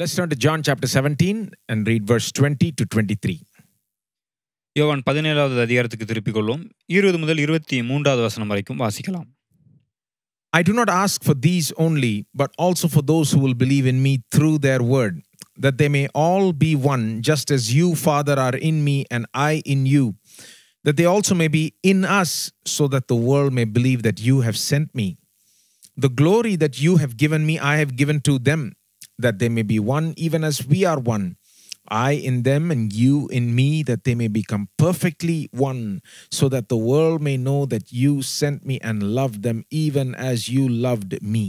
Let's turn to John chapter 17 and read verse 20 to 23. யோவான் பதினேழாவது அதிகாரத்துக்கு திருப்பிக் கொள்வோம் இருபது முதல் இருபத்தி மூன்றாவது வசனம் I do not ask for these only, but also for those who will believe in me through their word, that they may all be one, just as you, Father, are in me and I in you, that they also may be in us, so that the world may believe that you have sent me. The glory that you have given me, I have given to them that they may be one, even as we are one. I in them and you in me, that they may become perfectly one, so that the world may know that you sent me and loved them, even as you loved me.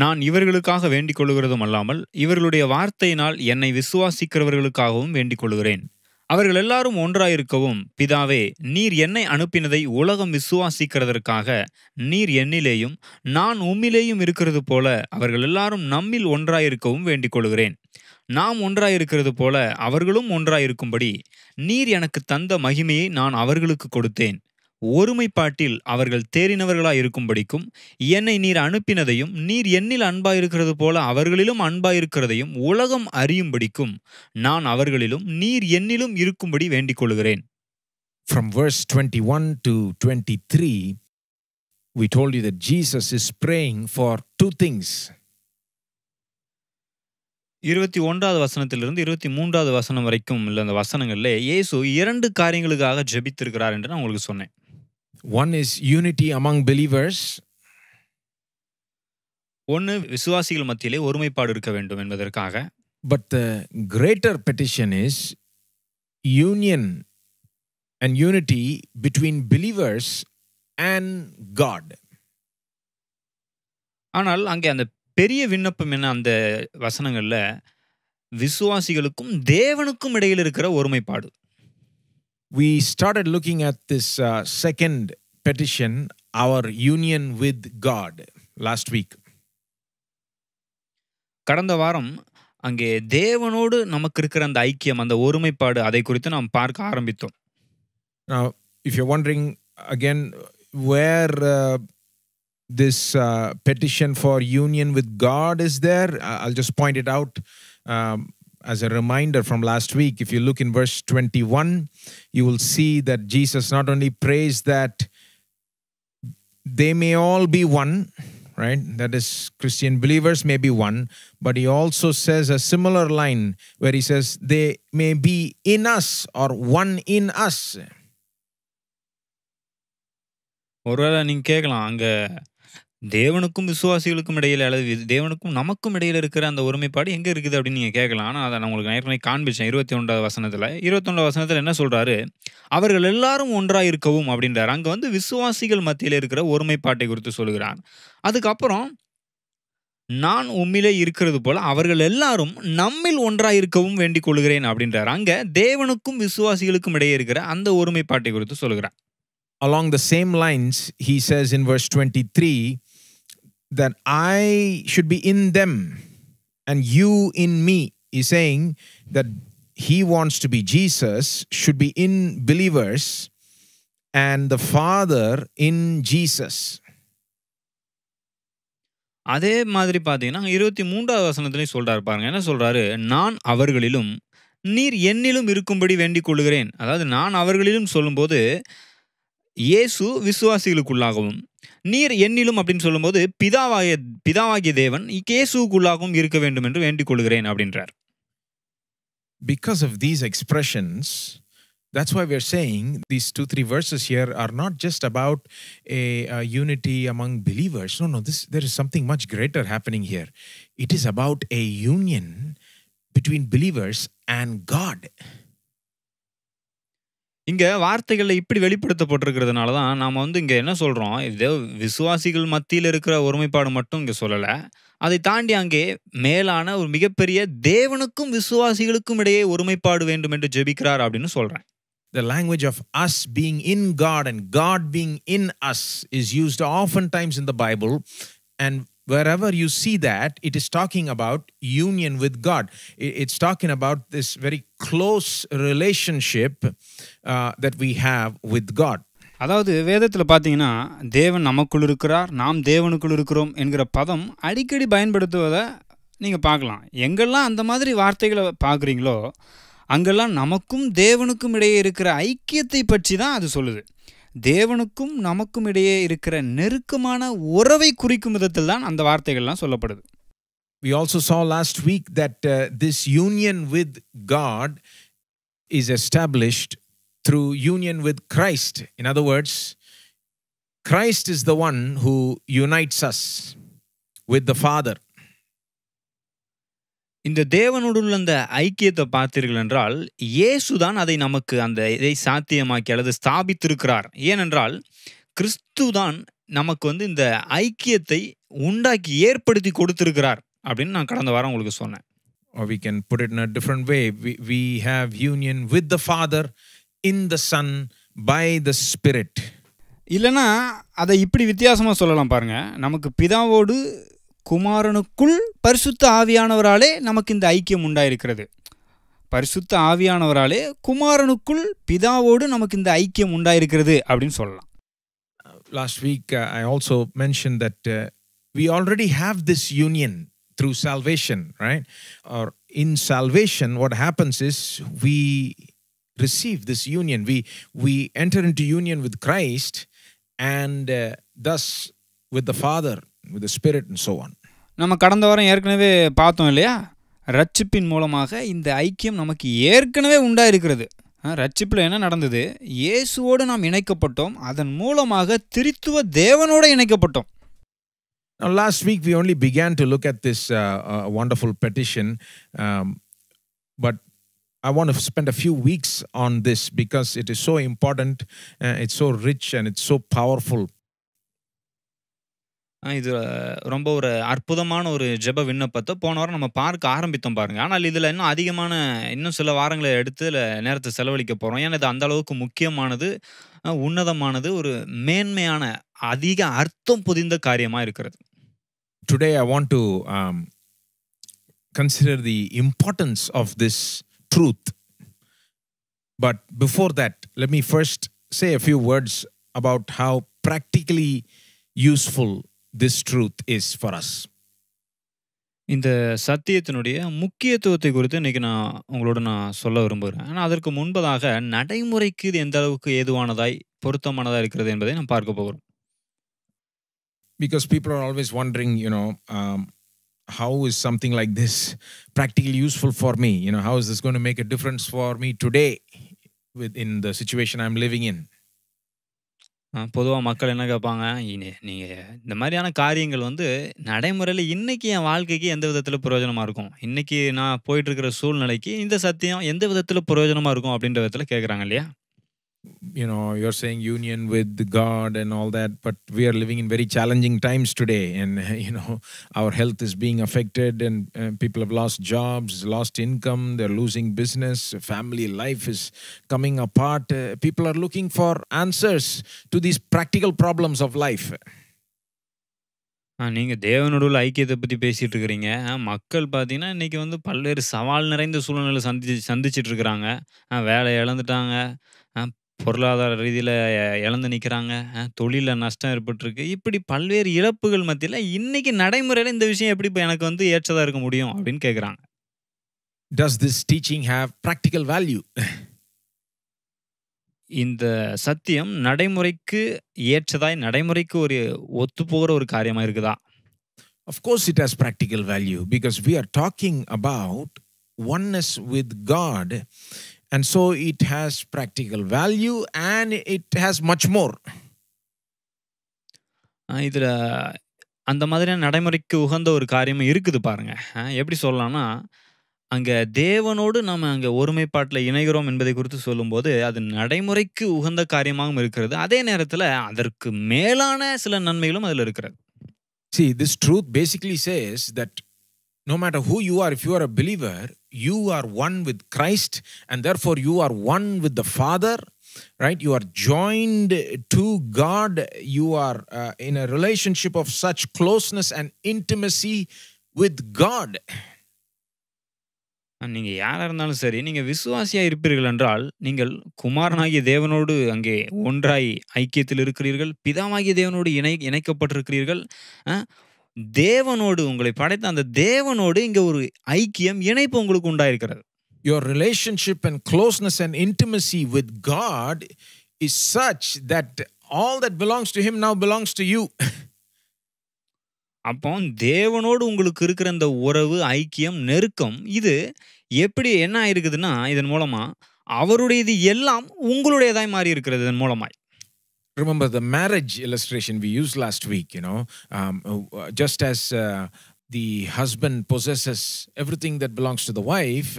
நான் இவர்களுக்காக வேண்டிக் கொள்கிறதும் அல்லாமல் இவர்களுடைய வார்த்தையினால் என்னை விசுவாசிக்கிறவர்களுக்காகவும் வேண்டிக் கொள்கிறேன் அவர்கள் எல்லாரும் ஒன்றாயிருக்கவும் பிதாவே நீர் என்னை அனுப்பினதை உலகம் விசுவாசிக்கிறதற்காக நீர் என்னிலேயும் நான் உம்மிலேயும் இருக்கிறது போல அவர்கள் எல்லாரும் நம்மில் ஒன்றாயிருக்கவும் வேண்டிக் கொள்கிறேன் நாம் ஒன்றாயிருக்கிறது போல அவர்களும் ஒன்றாயிருக்கும்படி நீர் எனக்கு தந்த மகிமையை நான் அவர்களுக்கு கொடுத்தேன் ஒருமைப்பாட்டில் அவர்கள் தேறினவர்களாய் இருக்கும்படிக்கும் என்னை நீர் அனுப்பினதையும் நீர் என்னில் அன்பாயிருக்கிறது போல அவர்களிலும் அன்பாயிருக்கிறதையும் உலகம் அறியும்படிக்கும் நான் அவர்களிலும் நீர் என்னிலும் இருக்கும்படி வேண்டிக் கொள்கிறேன் From verse 21 to 23, we told you that Jesus is praying for two things இருபத்தி ஒன்றாவது வசனத்திலிருந்து இருபத்தி மூன்றாவது வசனம் வரைக்கும் உள்ள அந்த வசனங்களில் இயேசு இரண்டு காரியங்களுக்காக ஜெபித்திருக்கிறார் என்று நான் உங்களுக்கு சொன்னேன் one is unity among believers ஒன்று விசுவாசிகள் மத்தியிலே ஒருமைப்பாடு இருக்க வேண்டும் என்பதற்காக but the greater petition is union and unity between believers and God ஆனால் அங்கே அந்த பெரிய விண்ணப்பம் என்ன அந்த வசனங்களில் விசுவாசிகளுக்கும் தேவனுக்கும் இடையில் இருக்கிற ஒருமைப்பாடு we started looking at this uh, second petition, our union with God, last week. கடந்த வாரம் அங்கே தேவனோடு நமக்கு இருக்கிற அந்த ஐக்கியம் அந்த ஒருமைப்பாடு அதை குறித்து நாம் பார்க்க ஆரம்பித்தோம் Now, if you're wondering again where uh, this uh, petition for union with God is there, I'll just point it out. Um, as a reminder from last week, if you look in verse 21, you will see that Jesus not only prays that they may all be one, right? That is, Christian believers may be one, but he also says a similar line where he says, they may be in us or one in us. ஒருவேளை கேட்கலாம் தேவனுக்கும் விசுவாசிகளுக்கும் இடையில அல்லது தேவனுக்கும் நமக்கும் இடையில இருக்கிற அந்த ஒருமைப்பாடு எங்க இருக்குது அப்படின்னு நீங்க கேட்கலாம் ஆனால் அதை நான் உங்களுக்கு நேர்களை காண்பிச்சேன் இருபத்தி ஒன்றாவது வசனத்துல இருபத்தொன்றாவது வசனத்துல என்ன சொல்றாரு அவர்கள் எல்லாரும் ஒன்றாக இருக்கவும் அப்படின்றார் அங்க வந்து விசுவாசிகள் மத்தியில் இருக்கிற ஒருமைப்பாட்டை குறித்து சொல்கிறான் அதுக்கப்புறம் நான் உம்மிலே இருக்கிறது போல அவர்கள் எல்லாரும் நம்மில் ஒன்றாக இருக்கவும் வேண்டிக் கொள்கிறேன் அப்படின்றார் அங்க தேவனுக்கும் விசுவாசிகளுக்கும் இடையே இருக்கிற அந்த ஒருமைப்பாட்டை குறித்து சொல்கிறார் Along the same lines, he says in verse 23, that I should be in them and you in me. He's saying that he wants to be Jesus, should be in believers, and the Father in Jesus. அதே மாதிரி பார்த்தீங்கன்னா இருபத்தி மூன்றாவது வசனத்துலேயும் சொல்கிறார் பாருங்க என்ன சொல்கிறாரு நான் அவர்களிலும் நீர் என்னிலும் இருக்கும்படி வேண்டிக் கொள்கிறேன் அதாவது நான் அவர்களிலும் சொல்லும்போது இயேசு விசுவாசிகளுக்குள்ளாகவும் நீர் என்னிலும் அப்படின்னு சொல்லும்போது பிதாவாகிய பிதாவாகிய தேவன் இயேசுக்குள்ளாகவும் இருக்க வேண்டும் என்று வேண்டிக் கொள்கிறேன் அப்படின்றார் because of these expressions, that's why we're saying these two, three verses here are not just about a, a, unity among believers. No, no, this, there is something much greater happening here. It is about a union between believers and God. இங்கே வார்த்தைகளில் இப்படி வெளிப்படுத்தப்பட்டிருக்கிறதுனால தான் நாம் வந்து இங்கே என்ன சொல்கிறோம் இதோ விசுவாசிகள் மத்தியில் இருக்கிற ஒருமைப்பாடு மட்டும் இங்கே சொல்லலை அதை தாண்டி அங்கே மேலான ஒரு மிகப்பெரிய தேவனுக்கும் விசுவாசிகளுக்கும் இடையே ஒருமைப்பாடு வேண்டும் என்று ஜெபிக்கிறார் அப்படின்னு சொல்கிறேன் The language of us being in God and God being in us is used oftentimes in the Bible, and wherever you see that, it is talking about union with God. It's talking about this very close relationship uh, that we have with God. அதாவது வேதத்தில் பார்த்தீங்கன்னா தேவன் நமக்குள் இருக்கிறார் நாம் தேவனுக்குள் இருக்கிறோம் என்கிற பதம் அடிக்கடி பயன்படுத்துவதை நீங்கள் பார்க்கலாம் எங்கெல்லாம் அந்த மாதிரி வார்த்தைகளை பார்க்குறீங்களோ அங்கெல்லாம் நமக்கும் தேவனுக்கும் இடையே இருக்கிற ஐக்கியத்தை பற்றி தான் அது சொல்லுது தேவனுக்கும் நமக்கும் இடையே இருக்கிற நெருக்கமான உறவை குறிக்கும் விதத்தில் தான் அந்த வார்த்தைகள்லாம் சொல்லப்படுது We also saw last week that uh, this union with God is established through union with Christ. In other words, Christ is the one who unites us with the Father. இந்த தேவனுடன் அந்த ஐக்கியத்தை பார்த்தீர்கள் என்றால் இயேசுதான் அதை நமக்கு அந்த இதை சாத்தியமாக்கி அல்லது ஸ்தாபித்திருக்கிறார் ஏனென்றால் கிறிஸ்து தான் நமக்கு வந்து இந்த ஐக்கியத்தை உண்டாக்கி ஏற்படுத்தி கொடுத்திருக்கிறார் அப்படின்னு நான் கடந்த வாரம் உங்களுக்கு சொன்னேன் or we can put it in a different we We, we have union with the Father, in the Son, by இல்லைன்னா அதை இப்படி வித்தியாசமாக சொல்லலாம் பாருங்கள் நமக்கு பிதாவோடு குமாரனுக்குள் பரிசுத்த ஆவியானவராலே நமக்கு இந்த ஐக்கியம் உண்டாயிருக்கிறது பரிசுத்த ஆவியானவராலே குமாரனுக்குள் பிதாவோடு நமக்கு இந்த ஐக்கியம் உண்டாயிருக்கிறது அப்படின்னு சொல்லலாம் last week I also mention that we already have this union through salvation right or in salvation what happens is we receive this union. We we enter into union with Christ, and uh, thus with the Father, with the Spirit, and so on. நம்ம கடந்த வாரம் ஏற்கனவே பார்த்தோம் இல்லையா ரட்சிப்பின் மூலமாக இந்த ஐக்கியம் நமக்கு ஏற்கனவே உண்டாக உண்டாயிருக்கிறது ரட்சிப்பில் என்ன நடந்தது இயேசுவோடு நாம் இணைக்கப்பட்டோம் அதன் மூலமாக திருத்துவ தேவனோடு இணைக்கப்பட்டோம் last week we only began to look at this wonderful petition but I want spend a few weeks on this because it is so important it's so rich and it's so powerful இது ரொம்ப ஒரு அற்புதமான ஒரு ஜெப விண்ணப்பத்தை போன வாரம் நம்ம பார்க்க ஆரம்பித்தோம் பாருங்க. ஆனால் இதில் இன்னும் அதிகமான இன்னும் சில வாரங்களை எடுத்து இதுல நேரத்தை செலவழிக்க போகிறோம் ஏன்னா, இது அந்த அளவுக்கு முக்கியமானது, உன்னதமானது, ஒரு மேன்மையான, அதிக அர்த்தம் புதிந்த காரியமாக இருக்கிறது. Today I want to consider the importance of this truth but before that let me first say a few words about how how useful this truth is for us இந்த சத்தியத்தினுடைய முக்கியத்துவத்தை குறித்து இன்றைக்கி நான் உங்களோட நான் சொல்ல விரும்புகிறேன் ஆனால் அதற்கு முன்பதாக நடைமுறைக்கு இது எந்த அளவுக்கு ஏதுவானதாய் பொருத்தமானதாக இருக்கிறது என்பதை நாம் பார்க்க போகிறோம் because people are always wondering you know how is something like this practically useful for me you know how is this going to make a difference for me today with in the situation i'm living in பொதுவாக மக்கள் என்ன கேட்பாங்க, இனி நீங்கள் இந்த மாதிரியான காரியங்கள் வந்து நடைமுறையில் இன்றைக்கி என் வாழ்க்கைக்கு எந்த விதத்தில் பிரயோஜனமாக இருக்கும்? இன்றைக்கி நான் போயிட்டுருக்கிற சூழ்நிலைக்கு இந்த சத்தியம் எந்த விதத்தில் பிரயோஜனமாக இருக்கும்? அப்படின்ற விதத்தில் கேட்குறாங்க இல்லையா? you know you're saying union with god and all that but we are living in very challenging times today and you know our health is being affected and, and people have lost jobs lost income they're losing business family life is coming apart uh, people are looking for answers to these practical problems of life நீங்கள் தேவனோட ஐக்கியத்தை பற்றி பேசிகிட்டு இருக்கிறீங்க மக்கள் பார்த்தீங்கன்னா இன்றைக்கி வந்து பல்வேறு சவால் நிறைந்த சூழ்நிலை சந்தி சந்திச்சிட்டு இருக்கிறாங்க வேலை இழந்துட்டாங்க பொருளாதார ரீதியில் இழந்து நிற்கிறாங்க தொழிலில் நஷ்டம் ஏற்பட்டுருக்கு. இப்படி பல்வேறு இழப்புகள் மத்தியில் "இன்னைக்கு நடைமுறையில் இந்த விஷயம் எப்படி இப்போ எனக்கு வந்து ஏற்றதாக இருக்க முடியும்?" அப்படின்னு கேட்குறாங்க. Does this teaching have practical value இந்த சத்தியம் நடைமுறைக்கு ஏற்றதாய், நடைமுறைக்கு ஒரு ஒத்துப்போகிற ஒரு காரியமாக இருக்குதா? Of course it has practical value because we are talking about oneness with God And so it has practical value and it has much more. இதில் அந்த மாதிரியான நடைமுறைக்கு உகந்த ஒரு காரியமும் இருக்குது பாருங்க எப்படி சொல்லலாம்னா அங்கே தேவனோடு நம்ம அங்கே ஒருமைப்பாட்டில் இணைகிறோம் என்பதை குறித்து சொல்லும்போது அது நடைமுறைக்கு உகந்த காரியமாகவும் இருக்கிறது அதே நேரத்தில் அதற்கு மேலான சில நன்மைகளும் அதில் இருக்கிறது see this truth basically says that no matter who you are, if you are a believer, you are one with Christ and therefore you are one with the Father, right? You are joined to God. You are uh, in a relationship of such closeness and intimacy with God. நீங்கள் யாராக இருந்தாலும் சரி நீங்கள் விசுவாசியாக இருப்பீர்கள் என்றால் நீங்கள் குமாரனாகிய தேவனோடு அங்கே ஒன்றாய் ஐக்கியத்தில் இருக்கிறீர்கள் பிதாவாகிய தேவனோடு இணை இணைக்கப்பட்டிருக்கிறீர்கள் தேவனோடு உங்களை படைத்த அந்த தேவனோடு இங்கே ஒரு ஐக்கியம் இணைப்பு உங்களுக்கு உண்டாயிருக்கிறது your relationship and closeness and intimacy with God is such that all that belongs to him now belongs to you அப்போ தேவனோடு உங்களுக்கு இருக்கிற இந்த உறவு ஐக்கியம் நெருக்கம் இது எப்படி என்ன ஆயிருக்குதுன்னா இதன் மூலமா அவருடையது எல்லாம் உங்களுடையதாய் மாறி இருக்கிறது இதன் மூலமாய் remember the marriage illustration we used last week, you know, um, uh, just as uh, the husband possesses everything that belongs to the wife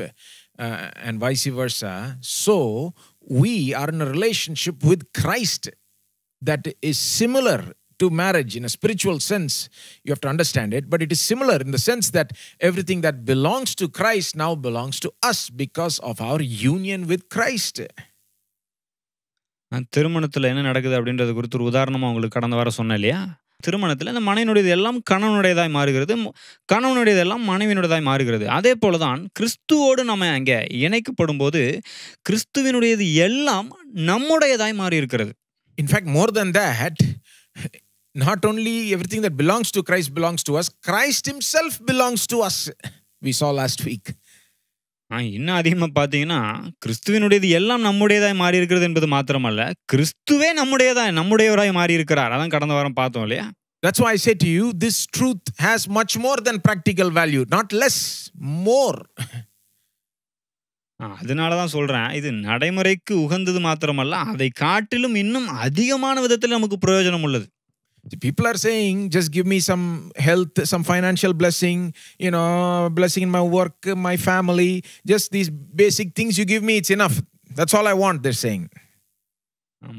uh, and vice versa, so we are in a relationship with Christ that is similar to marriage in a spiritual sense. You have to understand it, but it is similar in the sense that everything that belongs to Christ now belongs to us because of our union with Christ. திருமணத்தில் என்ன நடக்குது அப்படின்றது குறித்து ஒரு உதாரணமாக உங்களுக்கு கடந்த வாரம் சொன்னேன் இல்லையா திருமணத்தில் இந்த மனைவினுடையது எல்லாம் கணவனுடையதாய் மாறுகிறது கணவனுடையது எல்லாம் மனைவினுடையதாய் மாறுகிறது அதே போல தான் கிறிஸ்துவோடு நம்ம அங்கே இணைக்கப்படும் போது கிறிஸ்துவினுடையது எல்லாம் நம்முடையதாய் மாறி இருக்கிறது in fact more than that not only everything that belongs to Christ belongs to us Christ himself belongs to us we saw last week இன்னும் அதிகமாக பார்த்தீங்கன்னா கிறிஸ்துவனுடையது எல்லாம் நம்முடையதாய் மாறி இருக்கிறது என்பது மாத்திரமல்ல கிறிஸ்துவே நம்முடையதாய் நம்முடையவராய் மாறி இருக்கிறார் அதான் கடந்த வாரம் பார்த்தோம் இல்லையா That's why I say to you, this truth has much more than practical value, not less, more. அதனால தான் சொல்கிறேன் இது நடைமுறைக்கு உகந்தது மாத்திரமல்ல அதை காட்டிலும் இன்னும் அதிகமான விதத்தில் நமக்கு பிரயோஜனம் உள்ளது people are saying just give me some health some financial blessing you know blessing in my work my family just these basic things you give me it's enough that's all i want they're saying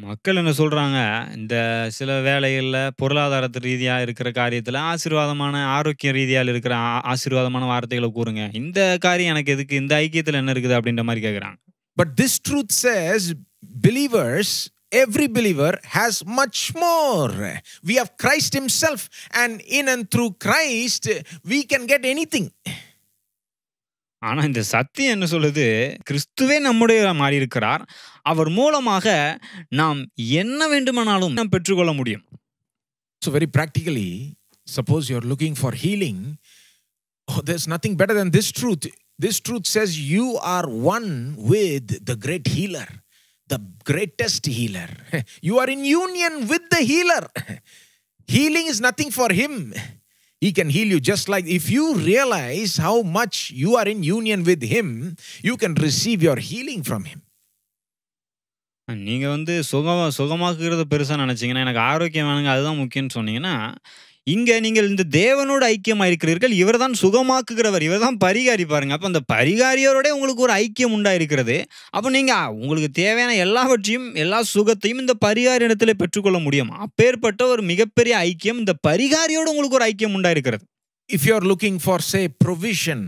மக்கள் என்ன சொல்றாங்க இந்த சில வேலைகளில் பொருளாதாரத்து ரீதியாக இருக்கிற காரியத்தில் ஆசீர்வாதமான ஆரோக்கிய ரீதியால் இருக்கிற ஆசீர்வாதமான வார்த்தைகளை கூறுங்க இந்த காரியம் எனக்கு எதுக்கு இந்த ஐக்கியத்தில் என்ன இருக்குது அப்படின்ற மாதிரி கேட்குறாங்க but this truth says believers every believer has much more. We have Christ Himself, and in and through Christ, we can get anything. ஆனா இந்த சத்தியம் என்ன சொல்லுது கிறிஸ்துவே நம்முடைய மாறி இருக்கிறார் அவர் மூலமாக நாம் என்ன வேண்டுமானாலும் நாம் பெற்றுக்கொள்ள முடியும் so very practically suppose you are looking for healing there's nothing better than this truth this truth says you are one with the great healer the greatest healer. You are in union with the healer. Healing is nothing for him. He can heal you just like if you realize how much you are in union with him, you can receive your healing from him. நீங்கள் வந்து சுகமாக சுகமாக்குறது பெருசாக நினச்சிங்கன்னா எனக்கு ஆரோக்கியம் வேணுங்க அதுதான் முக்கியம்னு சொன்னீங்கன்னா இங்கே நீங்கள் இந்த தேவனோடு ஐக்கியமாக இருக்கிறீர்கள் இவர் தான் சுகமாக்குகிறவர் இவர் தான் பரிகாரி பாருங்க அப்போ அந்த பரிகாரியரோட உங்களுக்கு ஒரு ஐக்கியம் உண்டாயிருக்கிறது அப்போ நீங்கள் உங்களுக்கு தேவையான எல்லாவற்றையும் எல்லா சுகத்தையும் இந்த பரிகாரி இடத்துல பெற்றுக்கொள்ள முடியும் அப்பேற்பட்ட ஒரு மிகப்பெரிய ஐக்கியம் இந்த பரிகாரியோடு உங்களுக்கு ஒரு ஐக்கியம் உண்டாயிருக்கிறது if you are looking for say provision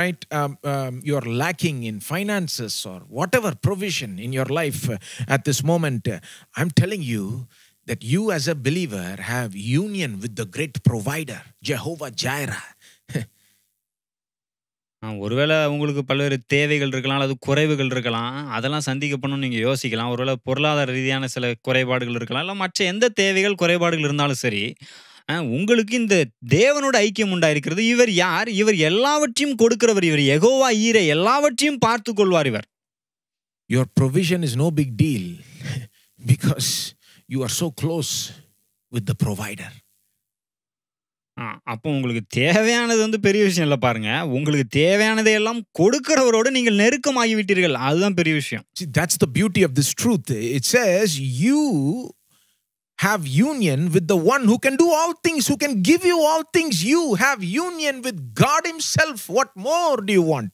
right? Um, um, you are lacking in finances or whatever provision in your life uh, at this moment, uh, I'm telling you, that you as a believer have union with the great provider, Jehovah Jireh. ஒருவேளை உங்களுக்கு பல்வேறு தேவைகள் இருக்கலாம் அல்லது குறைவுகள் இருக்கலாம் அதெல்லாம் சந்திக்க பண்ணணும் நீங்கள் யோசிக்கலாம் ஒருவேளை பொருளாதார ரீதியான சில குறைபாடுகள் இருக்கலாம் இல்லை மற்ற எந்த தேவைகள் குறைபாடுகள் இருந்தாலும் சரி உங்களுக்கு இந்த தேவனோட ஐக்கியம் உண்டாயிருக்கிறது இவர் யார் இவர் எல்லாவற்றையும் கொடுக்கிறவர் இவர் எகோவா ஈர எல்லாவற்றையும் பார்த்து கொள்வார் இவர் your provision is no big deal because you are so close with the provider அப்போ உங்களுக்கு தேவையானது வந்து பெரிய விஷயம் இல்லை பாருங்க உங்களுக்கு தேவையானதை எல்லாம் கொடுக்கிறவரோடு நீங்கள் நெருக்கமாகி விட்டீர்கள் அதுதான் பெரிய விஷயம் that's the beauty of this truth it's as you have union with the one who can do all things, who can give you all things. You have union with God Himself. What more do you want?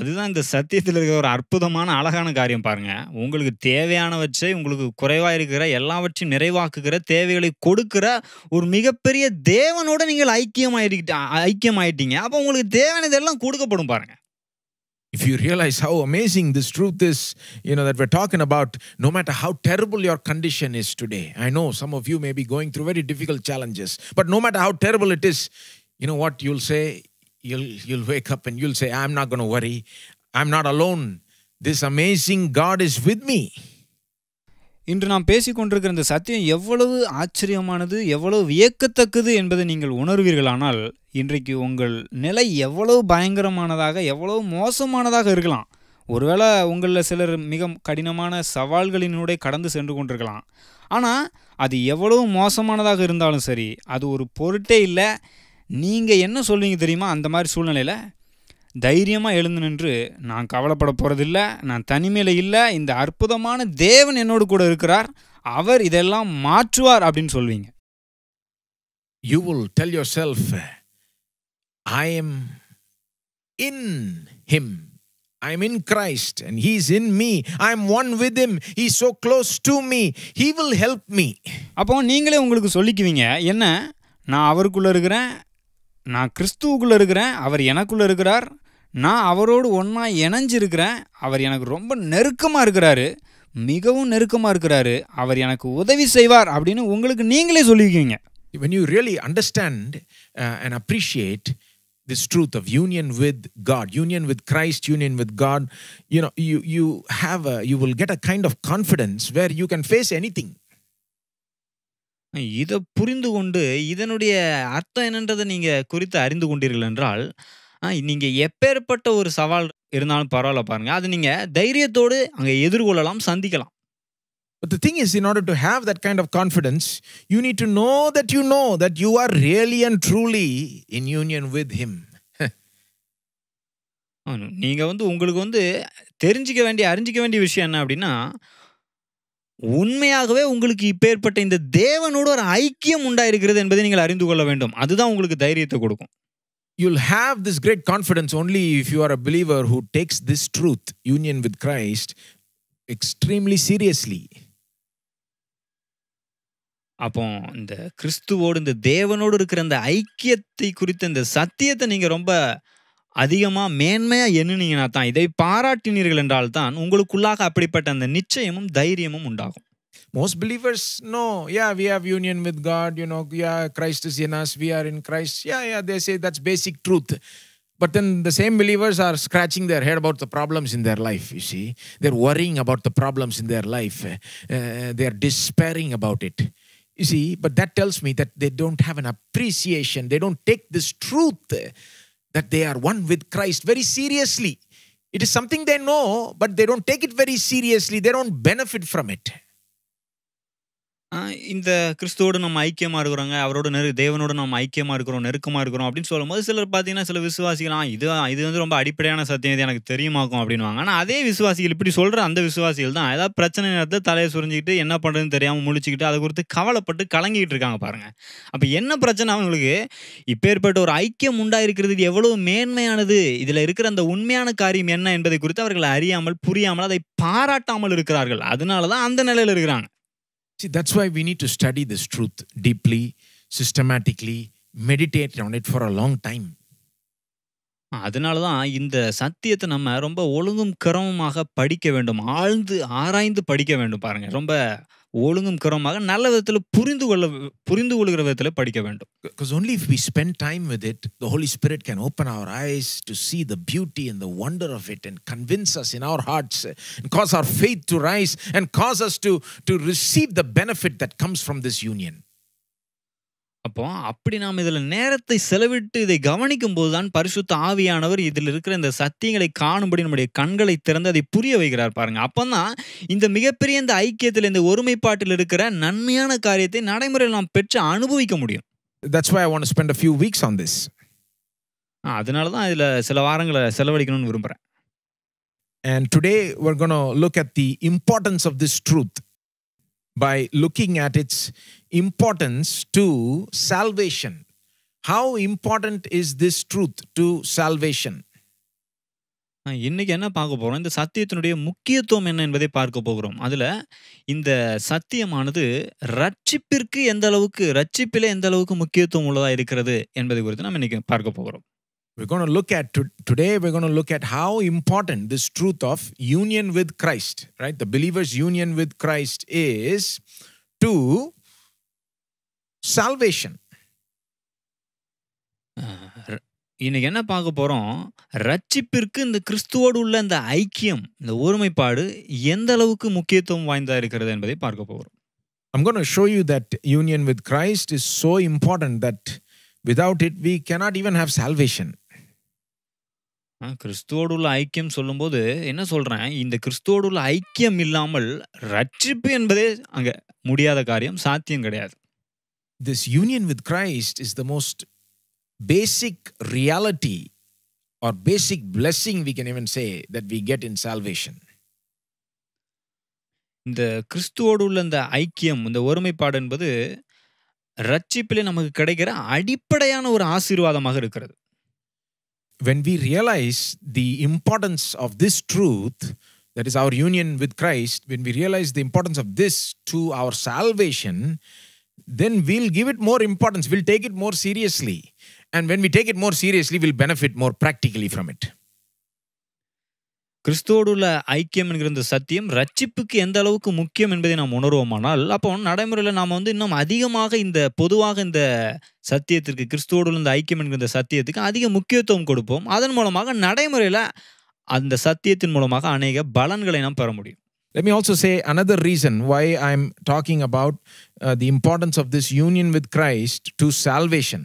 அதுதான் இந்த சத்தியத்தில் இருக்கிற ஒரு அற்புதமான அழகான காரியம் பாருங்க உங்களுக்கு தேவையானவற்றை உங்களுக்கு குறைவாக இருக்கிற எல்லாவற்றையும் நிறைவாக்குகிற தேவைகளை கொடுக்கிற ஒரு மிகப்பெரிய தேவனோட நீங்கள் ஐக்கியமாயிருக்கிட்ட ஐக்கியமாயிட்டீங்க அப்போ உங்களுக்கு தேவையானதெல்லாம் கொடுக்கப்படும் பாருங்க If you realize how amazing this truth is, you know, that we're talking about, no matter how terrible your condition is today, I know some of you may be going through very difficult challenges, but no matter how terrible it is, you know what you'll say? you'll, you'll wake up and you'll say, I'm not going to worry. I'm not alone. This amazing God is with me. இன்று நாம் பேசிக்கொண்டிருக்கிற இந்த சத்தியம் எவ்வளவு ஆச்சரியமானது எவ்வளவு வியக்கத்தக்கது என்பதை நீங்கள் உணர்வீர்களானால் இன்றைக்கு உங்கள் நிலை எவ்வளவு பயங்கரமானதாக எவ்வளவு மோசமானதாக இருக்கலாம் ஒருவேளை உங்களில் சிலர் மிக கடினமான சவால்களினூடே கடந்து சென்று கொண்டிருக்கலாம் ஆனால் அது எவ்வளவு மோசமானதாக இருந்தாலும் சரி அது ஒரு பொருட்டே இல்லை நீங்கள் என்ன சொல்வீங்க தெரியுமா அந்த மாதிரி சூழ்நிலையில் தைரியமாக எழுந்து நின்று நான் கவலைப்பட போகிறதில்ல நான் தனிமையில் இல்லை இந்த அற்புதமான தேவன் என்னோடு கூட இருக்கிறார் அவர் இதெல்லாம் மாற்றுவார் அப்படின்னு சொல்வீங்க you will tell yourself I am in him I am in Christ and he's in me I am one with with Him. So close to me he will help me அப்போ நீங்களே உங்களுக்கு சொல்லிக்குவீங்க என்ன நான் அவருக்குள்ளே இருக்கிறேன் நான் கிறிஸ்துவுக்குள்ள இருக்கிறேன் அவர் எனக்குள்ளே இருக்கிறார் நான் அவரோடு ஒன்றா இணைஞ்சிருக்கிறேன் அவர் எனக்கு ரொம்ப நெருக்கமாக இருக்கிறாரு மிகவும் நெருக்கமாக இருக்கிறாரு அவர் எனக்கு உதவி செய்வார் அப்படின்னு உங்களுக்கு நீங்களே சொல்லியிருக்கீங்க when you really understand and appreciate this truth of union with God union with Christ union with God you know you you have a you will get a kind of confidence where you can face anything இதை புரிந்து கொண்டு, இதனுடைய அர்த்தம் என்னன்றதை நீங்கள் குறித்து அறிந்து கொண்டீர்கள் என்றால், நீங்கள் எப்பேற்பட்ட எப்பேர்ப்பட்ட ஒரு சவால் இருந்தாலும் பரவாயில்ல பாருங்கள் அது நீங்கள் தைரியத்தோடு அங்கே எதிர்கொள்ளலாம், சந்திக்கலாம். But the thing is, in order to have that kind of confidence, you need to know that you know that you are really and truly in union with Him. ஆ வந்து உங்களுக்கு வந்து தெரிஞ்சுக்க வேண்டிய, அறிஞ்சிக்க வேண்டிய விஷயம் என்ன அப்படின்னா உண்மையாகவே உங்களுக்கு இப்பேற்பட்ட இந்த தேவனோட ஒரு ஐக்கியம் உண்டாயிருக்கிறது என்பதை நீங்கள் அறிந்து கொள்ள வேண்டும் அதுதான் உங்களுக்கு தைரியத்தை கொடுக்கும் you'll have this great confidence only if you are a believer who takes this truth union with christ extremely seriously அப்போ இந்த கிறிஸ்துவோடு இந்த தேவனோடு இருக்கிற அந்த ஐக்கியத்தை குறித்த இந்த சத்தியத்தை நீங்கள் ரொம்ப அதிகமாக மேன்மையாக எண்ணினீங்கன்னா தான் இதை பாராட்டினீர்கள் என்றால் தான் உங்களுக்குள்ளாக அப்படிப்பட்ட அந்த நிச்சயமும் தைரியமும் உண்டாகும் most believers know yeah we have union with god you know yeah christ is in us we are in christ yeah yeah they say that's basic truth but then the same believers are scratching their head about the problems in their life you see they're worrying about the problems in their life uh, they're despairing about it you see but that tells me that they don't have an appreciation they don't take this truth that they are one with Christ very seriously. It is something they know, but they don't take it very seriously. They don't benefit from it. இந்த கிறிஸ்துவோடு நம்ம ஐக்கியமாக இருக்கிறோங்க. அவரோட நெரு தேவனோடு நம்ம ஐக்கியமாக இருக்கிறோம், நெருக்கமாக இருக்கிறோம் அப்படின்னு சொல்லும்போது, சிலர் பார்த்தீங்கன்னா, சில விசுவாசிகள், "ஆ இது இது வந்து ரொம்ப அடிப்படையான சத்தியம். இது எனக்கு தெரியுமாக்கும்" அப்படின்னுவாங்க. ஆனால் அதே விசுவாசிகள் இப்படி சொல்கிற அந்த விசுவாசிகள் தான், ஏதாவது பிரச்சனை நேரத்தில தலையை சுரிஞ்சிக்கிட்டு என்ன பண்ணுறதுன்னு தெரியாமல் முழிச்சுக்கிட்டு, அது குறித்து கவலைப்பட்டு கலங்கிக்கிட்டு இருக்காங்க பாருங்கள் அப்போ என்ன பிரச்சனை அவங்களுக்கு? ஏற்பட்ட ஒரு ஐக்கியம் உண்டாயிருக்கிறது எவ்வளோ மேன்மையானது! இதில் இருக்கிற அந்த உண்மையான காரியம் என்ன என்பதை குறித்து அவர்கள் அறியாமல், புரியாமல், அதை பாராட்டாமல் இருக்கிறார்கள். அதனால தான் அந்த நிலையில் இருக்கிறாங்க. See, that's why we need to study this truth deeply, systematically, meditate on it for a long time. அதனாலதான் இந்த சத்தியத்தை நம்ம ரொம்ப ஒழுங்கும் கிரமமாக படிக்க வேண்டும் ஆழ்ந்து ஆராய்ந்து படிக்க வேண்டும் பாருங்க ரொம்ப ஒழுங்கும் கிரமமாக நல்ல விதத்தில் புரிந்து கொள்ள புரிந்து கொள்கிற விதத்தில் படிக்க வேண்டும் because only if we spend time with it the Holy Spirit can open our eyes to see the beauty and the wonder of it and convince us in our hearts and cause our faith to rise and cause us to to receive the benefit that comes from this union அப்போ அப்படி நாம் இதில் நேரத்தை செலவிட்டு இதை கவனிக்கும் போதுதான் பரிசுத்த ஆவியானவர் இதில் இருக்கிற இந்த சத்தியங்களை காணும்படி நம்முடைய கண்களை திறந்து அதை புரிய வைக்கிறார் பாருங்க அப்போதான் இந்த மிகப்பெரிய இந்த ஐக்கியத்தில் இந்த ஒருமைப்பாட்டில் இருக்கிற நன்மையான காரியத்தை நடைமுறையில் நாம் பெற்று அனுபவிக்க முடியும் அதனால தான் இதில் சில வாரங்களை செலவழிக்கணும்னு விரும்புகிறேன் And today we're going to look at the importance of this truth by looking at its importance to salvation. How important is this truth to salvation? இன்னைக்கு என்ன பார்க்க போகிறோம் இந்த சத்தியத்தினுடைய முக்கியத்துவம் என்ன என்பதை பார்க்க போகிறோம் அதில் இந்த சத்தியமானது ரட்சிப்பிற்கு எந்த அளவுக்கு ரட்சிப்பில் எந்த அளவுக்கு முக்கியத்துவம் உள்ளதாக இருக்கிறது என்பதை குறித்து நம்ம இன்னைக்கு பார்க்க போகிறோம் We're going to look at today, we're going to look at how important this truth of union with Christ, right? The believer's union with Christ is to salvation இன்னைக்கு என்ன பார்க்க போகிறோம் ரட்சிப்பிற்கு இந்த கிறிஸ்துவோடு உள்ள இந்த ஐக்கியம் இந்த ஒருமைப்பாடு எந்த அளவுக்கு முக்கியத்துவம் வாய்ந்ததாக இருக்கிறது என்பதை பார்க்க போகிறோம் I'm going to show you that union with Christ is so important that without it we cannot even have salvation. கிறிஸ்துவோடு உள்ள ஐக்கியம் சொல்லும்போது என்ன சொல்கிறேன் இந்த கிறிஸ்துவோடு உள்ள ஐக்கியம் இல்லாமல் ரட்சிப்பு என்பதே அங்கே முடியாத காரியம் சாத்தியம் கிடையாது this union with Christ is the most basic reality or basic blessing, we can even say, that we get in salvation. இந்த கிறிஸ்துவோடு உள்ள இந்த ஐக்கியம் இந்த ஒருமைப்பாடு என்பது ரட்சிப்பில் நமக்கு கிடைக்கிற அடிப்படையான ஒரு ஆசீர்வாதமாக இருக்கிறது when we realize the importance of this truth that is our union with Christ when we realize the importance of this to our salvation then we'll give it more importance. We'll take it more seriously. And when we take it more seriously, we'll benefit more practically from it. கிறிஸ்துவோடுள்ள ஐக்கியம் என்கிற இந்த சத்தியம் ரட்சிப்புக்கு எந்த அளவுக்கு முக்கியம் என்பதை நாம் உணர்வோமானால் அப்போ நடைமுறையில் நாம் வந்து இன்னும் அதிகமாக இந்த பொதுவாக இந்த சத்தியத்திற்கு கிறிஸ்துவோடு இந்த ஐக்கியம் என்கிற இந்த சத்தியத்துக்கு அதிக முக்கியத்துவம் கொடுப்போம் அதன் மூலமாக நடைமுறையில் அந்த சத்தியத்தின் மூலமாக அநேக பலன்களை நாம் பெற முடியும் Let me also say another reason why I'm talking about uh, the importance of this union with Christ to salvation.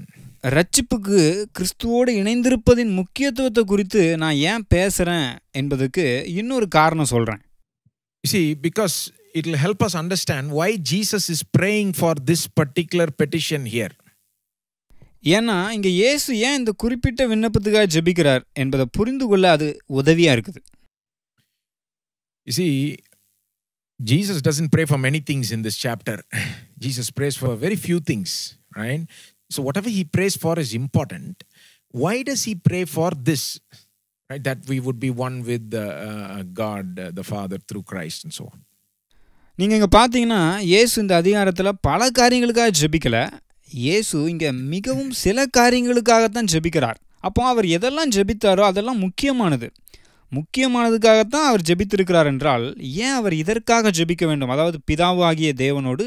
ரட்சிப்புக்கு கிறிஸ்துவோடு இணைந்திருப்பதின் முக்கியத்துவத்தை குறித்து நான் ஏன் பேசுகிறேன் என்பதுக்கு இன்னொரு காரணம் சொல்கிறேன் see because it will help us understand why Jesus is praying for this particular petition here ஏன்னா இங்கே இயேசு ஏன் இந்த குறிப்பிட்ட விண்ணப்பத்துக்காக ஜெபிக்கிறார் என்பதை புரிந்து கொள்ள அது உதவியாக இருக்குது see Jesus doesn't pray for many things in this chapter. Jesus prays for very few things, right? So whatever he prays for is important. Why does he pray for this? Right, that we would be one with uh, God, uh, the Father, through Christ and so on. நீங்கள் இங்கே பார்த்தீங்கன்னா இயேசு இந்த அதிகாரத்தில் பல காரியங்களுக்காக ஜெபிக்கலை இயேசு இங்கே மிகவும் சில காரியங்களுக்காகத்தான் ஜெபிக்கிறார் அப்போ அவர் எதெல்லாம் ஜெபித்தாரோ அதெல்லாம் முக்கியமானது முக்கியமானதுக்காகத்தான் அவர் ஜெபித்திருக்கிறார் என்றால் ஏன் அவர் இதற்காக ஜெபிக்க வேண்டும் அதாவது பிதாவாகிய தேவனோடு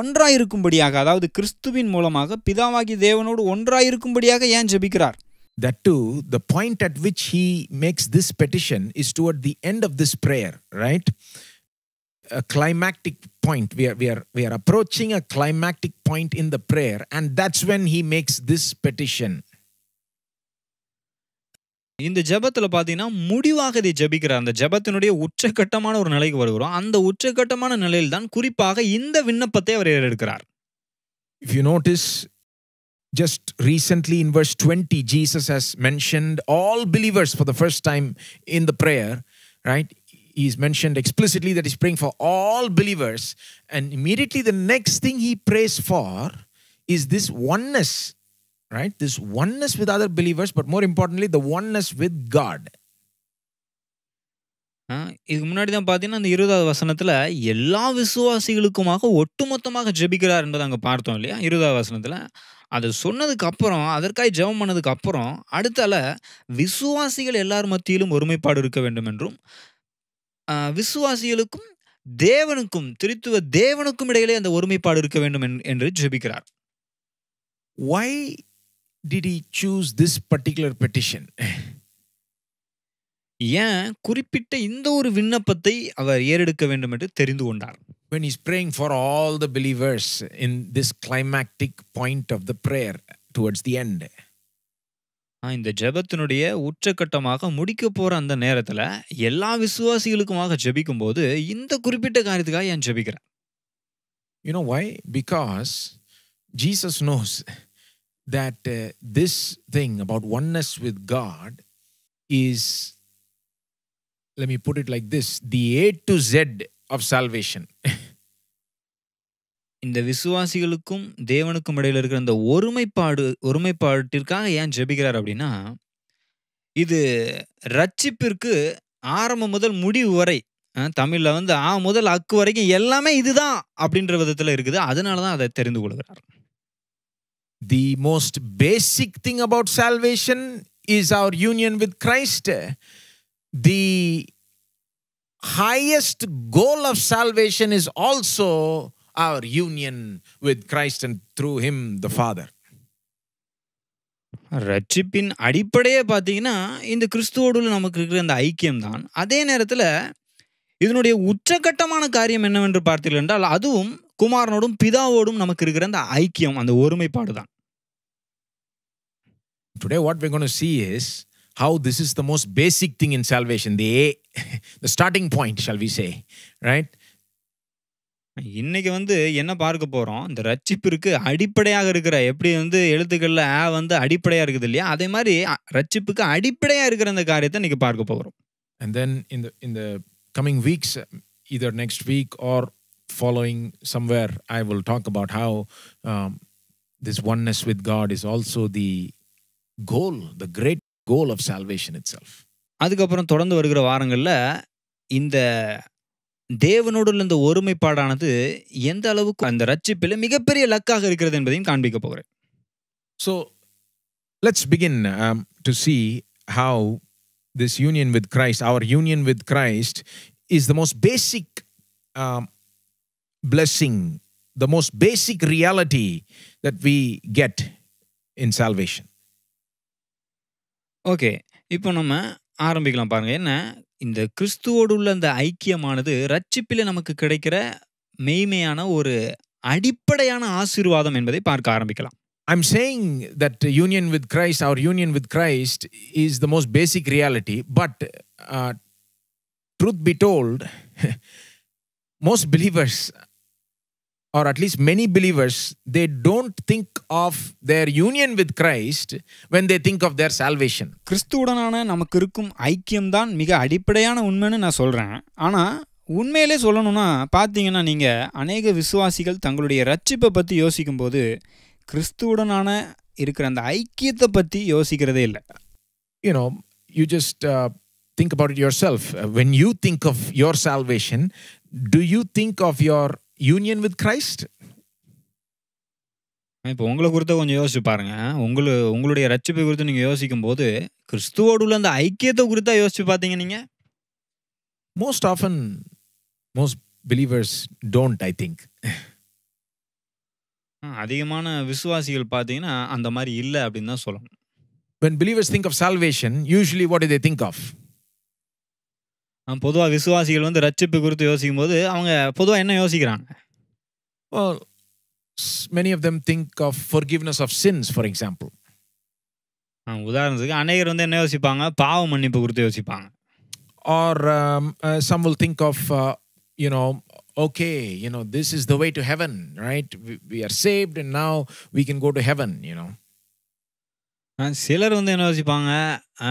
ஒன்றாயிருக்கும்படியாக அதாவது கிறிஸ்துவின் மூலமாக பிதாவாகிய தேவனோடு ஒன்றாயிருக்கும்படியாக ஏன் ஜெபிக்கிறார் That too, the point at which he makes this petition is toward the end of this prayer, right? a climactic point. We are, we, are, we are approaching a climactic point in the prayer, and that's when he makes this petition. இந்த ஜபத்தில் பார்த்தீங்கன்னா முடிவாக இதை ஜபிக்கிறார் அந்த ஜபத்தினுடைய உச்சக்கட்டமான ஒரு நிலைக்கு வருகிறோம் அந்த உச்சக்கட்டமான நிலையில் தான் குறிப்பாக இந்த விண்ணப்பத்தை அவர் எடுக்கிறார் If you notice, just recently in verse 20, Jesus has mentioned all believers for the first time in the prayer, right? He's mentioned explicitly that he's praying for all believers. And immediately the next thing he prays for is this oneness right? This oneness with other believers, but more importantly, the oneness with God. இதுக்கு முன்னாடி தான் பார்த்தீங்கன்னா அந்த இருபதாவது வசனத்தில் எல்லா விசுவாசிகளுக்குமாக ஒட்டுமொத்தமாக ஜெபிக்கிறார் என்பதை அங்கே பார்த்தோம் இல்லையா இருபதாவது வசனத்தில் அது சொன்னதுக்கு அப்புறம் அதற்காக ஜெபம் பண்ணதுக்கு அப்புறம் அடுத்தால விசுவாசிகள் எல்லார் மத்தியிலும் ஒருமைப்பாடு இருக்க வேண்டும் என்றும் விசுவாசிகளுக்கும் தேவனுக்கும் திருத்துவ தேவனுக்கும் இடையிலே அந்த ஒருமைப்பாடு இருக்க வேண்டும் என்று ஜெபிக்கிறார் why did he choose this particular petition ஏன் குறிப்பிட்ட இந்த ஒரு விண்ணப்பத்தை அவர் ஏறெடுக்க வேண்டும் என்று தெரிந்து கொண்டார் when is praying for all the believers in this climactic point of the prayer towards the end இந்த ஜெபத்தினுடைய உச்சக்கட்டமாக முடிக்க போகிற அந்த நேரத்தில் எல்லா விசுவாசிகளுக்குமாக ஜெபிக்கும் போது இந்த குறிப்பிட்ட காரியத்துக்காக ஏன் ஜபிக்கிறேன் you know why because because knows that uh, this thing about oneness with God is, let me put it like this the A to Z of salvation. இந்த விசுவாசிகளுக்கும் தேவனுக்கும் இடையில இருக்கிற அந்த ஒருமைப்பாடு ஒருமைப்பாட்டிற்காக ஏன் ஜெபிக்கிறார் அப்படின்னா இது ரட்சிப்பிற்கு ஆரம்பம் முதல் முடிவு வரை தமிழில் வந்து ஆ முதல் அக்கு வரைக்கும் எல்லாமே இதுதான் அப்படின்ற விதத்தில் இருக்குது அதனால தான் அதை தெரிந்து கொள்கிறார் The most basic thing about salvation is our union with Christ. The highest goal of salvation is also our union with Christ and through Him the Father. ரட்சிப்பின் அடிப்படையே பார்த்தீங்கன்னா இந்த கிறிஸ்துவோடு நமக்கு இருக்கிற அந்த ஐக்கியம் தான் அதே நேரத்தில் இதனுடைய உச்சகட்டமான காரியம் என்னவென்று பார்த்தீர்கள் என்றால் அதுவும் குமாரனோடும் பிதாவோடும் நமக்கு இருக்கிற அந்த ஐக்கியம் அந்த ஒருமைப்பாடு தான் Today, what we're going to see is how this is the most basic thing in salvation, the the starting point, shall we say, right? இன்னைக்கு வந்து என்ன பார்க்க போறோம் இந்த ரட்சிப்பிற்கு அடிப்படையாக இருக்கிற எப்படி வந்து எழுத்துக்கள்ல ஆ வந்து அடிப்படையா இருக்குது இல்லையா அதே மாதிரி ரட்சிப்புக்கு அடிப்படையா இருக்கிற அந்த காரியத்தை இன்றைக்கி பார்க்க போகிறோம் அண்ட் தென் இந்த இந்த coming weeks either next week or following somewhere I will talk about how this oneness with God is also the goal the great goal of salvation itself அதுக்கப்புறம் தொடர்ந்து வருகிற வாரங்களில் இந்த தேவனோடு இந்த ஒருமைப்பாடானது எந்த அளவுக்கு அந்த ரட்சிப்பில் மிகப்பெரிய லக்காக இருக்கிறது என்பதையும் காண்பிக்க போகிறேன் so let's begin to see how this union with Christ our union with Christ is the most basic blessing the most basic reality that we get in salvation okay. இப்போ நம்ம ஆரம்பிக்கலாம் பாருங்கள் என்ன, இந்த கிறிஸ்துவோடு உள்ள அந்த ஐக்கியமானது, ரட்சிப்பில் நமக்கு கிடைக்கிற மெய்மையான ஒரு அடிப்படையான ஆசீர்வாதம் என்பதை பார்க்க ஆரம்பிக்கலாம். I am saying that union with Christ our union with Christ is the most basic reality but truth be told most believers or at least many believers, they don't think of their union with Christ when they think of their salvation. கிறிஸ்துவுடனான நமக்கு இருக்கும் ஐக்கியம்தான் மிக அடிப்படையான உண்மைன்னு நான் சொல்கிறேன் ஆனால் உண்மையிலே சொல்லணும்னா பார்த்தீங்கன்னா நீங்கள் அநேக விசுவாசிகள் தங்களுடைய ரட்சிப்பை பற்றி யோசிக்கும்போது கிறிஸ்துவுடனான இருக்கிற அந்த ஐக்கியத்தை பற்றி யோசிக்கிறதே இல்லை you know you just think about it yourself when you think of your salvation do you think of your union with Christ இப்போ உங்களை குறித்த கொஞ்சம் யோசிச்சு பாருங்க உங்களு உங்களுடைய ரட்சிப்பை குறித்து நீங்கள் யோசிக்கும் போது கிறிஸ்துவோடு உள்ள அந்த ஐக்கியத்தை குறித்தா யோசிச்சு பார்த்தீங்க நீங்கள் most often most believers don't I think அதிகமான விசுவாசிகள் பார்த்தீங்கன்னா அந்த மாதிரி இல்லை அப்படின்னு தான் சொல்லணும் When believers think of salvation, usually what do they think of? பொதுவாக விசுவாசிகள் வந்து ரட்சிப்பு குறித்து யோசிக்கும் போது அவங்க பொதுவாக என்ன யோசிக்கிறாங்க Well, many of them think of forgiveness of sins, for example. உதாரணத்துக்கு அநேகர் வந்து என்ன யோசிப்பாங்க பாவ மன்னிப்பு குறித்து யோசிப்பாங்க Or um, uh, some will think of, uh, you know, okay, you know, this is the way to heaven, right? we are saved and now we can go to heaven, you know. சிலர் வந்து என்ன யோசிப்பாங்க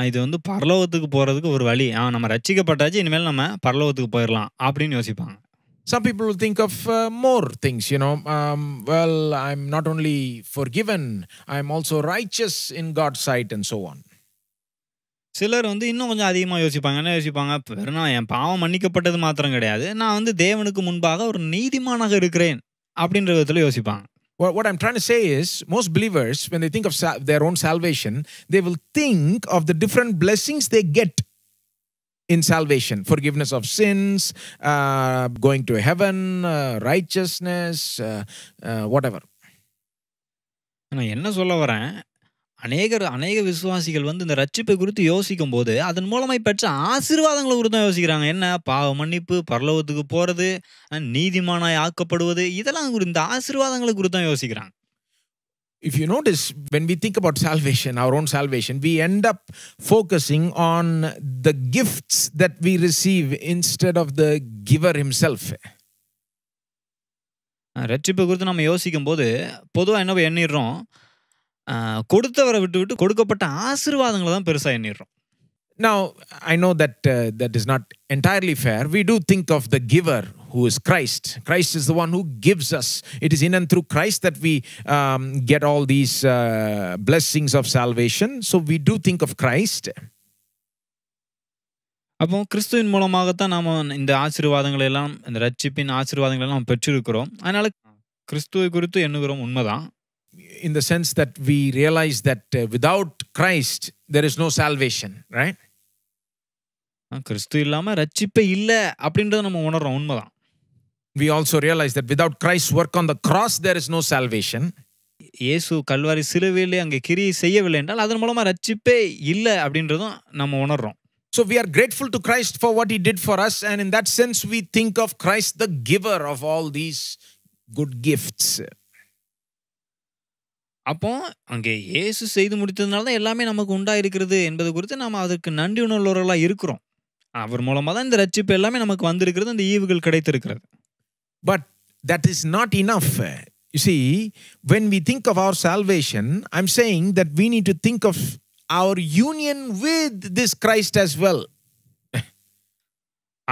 இது வந்து பரலோகத்துக்கு போகிறதுக்கு ஒரு வழி. அவன் நம்ம ரட்சிக்கப்பட்டாச்சு. இனிமேல் நம்ம பரலோகத்துக்கு போயிடலாம் அப்படின்னு யோசிப்பாங்க. Some people will think of more uh, things things, you know. Um, not I'm for given I I'm also righteous in God's sight, and so on. சிலர் வந்து இன்னும் கொஞ்சம் அதிகமாக யோசிப்பாங்க. என்ன யோசிப்பாங்க? "வெறும் என் பாவம் மன்னிக்கப்பட்டது மாத்திரம் கிடையாது. நான் வந்து தேவனுக்கு முன்பாக ஒரு நீதிமானாக இருக்கிறேன்." அப்படின்ற விதத்தில் யோசிப்பாங்க. what I'm trying to say is, most believers, when they think of their own salvation, they will think of the different blessings they get in salvation forgiveness of sins, uh, going to heaven, uh, righteousness, uh, uh whatever. நான் என்ன சொல்ல வரேன் அநேகர் அநேக விசுவாசிகள் வந்து இந்த ரட்சிப்பை குறித்து யோசிக்கும் போது அதன் மூலமாக பெற்ற ஆசீர்வாதங்களை குறித்து தான் யோசிக்கிறாங்க என்ன பாவ மன்னிப்பு பரலோகத்துக்கு போகிறது நீதிமானாய் ஆக்கப்படுவது இதெல்லாம் இந்த ஆசீர்வாதங்களை குறித்து தான் யோசிக்கிறாங்க If you notice, when we think about salvation, our own salvation, we end up focusing on the gifts that we receive instead of the giver himself. ரட்சிப்பை குறித்து நம்ம யோசிக்கும் போது பொதுவாக என்ன எண்ணிடுறோம் கொடுத்தவரை விட்டு விட்டு கொடுக்கப்பட்ட ஆசிர்வாதங்களை தான் பெருசாக எண்ணிடுறோம் நான் I know that that is not entirely fair we do think of the giver who is Christ Christ is the one who gives us it is in and through Christ that we get all these blessings of salvation so we do think of Christ அப்போ கிறிஸ்துவின் மூலமாக தான் நாம் இந்த ஆசீர்வாதங்கள் எல்லாம் இந்த ரட்சிப்பின் ஆசீர்வாதங்களெல்லாம் பெற்றிருக்கிறோம் அதனால் கிறிஸ்துவை குறித்து எண்ணுகிறோம் உண்மைதான் in the sense that we realize that uh, without Christ, there is no salvation, right? கிறிஸ்து இல்லாம ரட்சிப்பே இல்ல அப்படின்றத நம்ம உணர்றோம் உண்மைதான் we also realize that without Christ's work on the cross there is no salvation இயேசு கல்வாரி சிலுவையிலே அங்கே கிரியை செய்யவில்லை என்றால் அதன் மூலமா ரட்சிப்பே இல்ல அப்படின்றதும் நம்ம உணர்றோம் So we are grateful to Christ for what he did for us and in that sense we think of Christ the giver of all these good gifts அப்போ அங்கே இயேசு செய்து முடித்ததுனால தான் எல்லாமே நமக்கு உண்டாயிருக்கிறது என்பது குறித்து நாம் அதற்கு நன்றி உணர்வுகளாக இருக்கிறோம் அவர் மூலமாக தான் இந்த ரட்சிப்பு எல்லாமே நமக்கு வந்திருக்கிறது இந்த ஈவுகள் கிடைத்திருக்கிறது but that is not enough you see when we think of our salvation I am saying that we need to think of our union with this Christ as well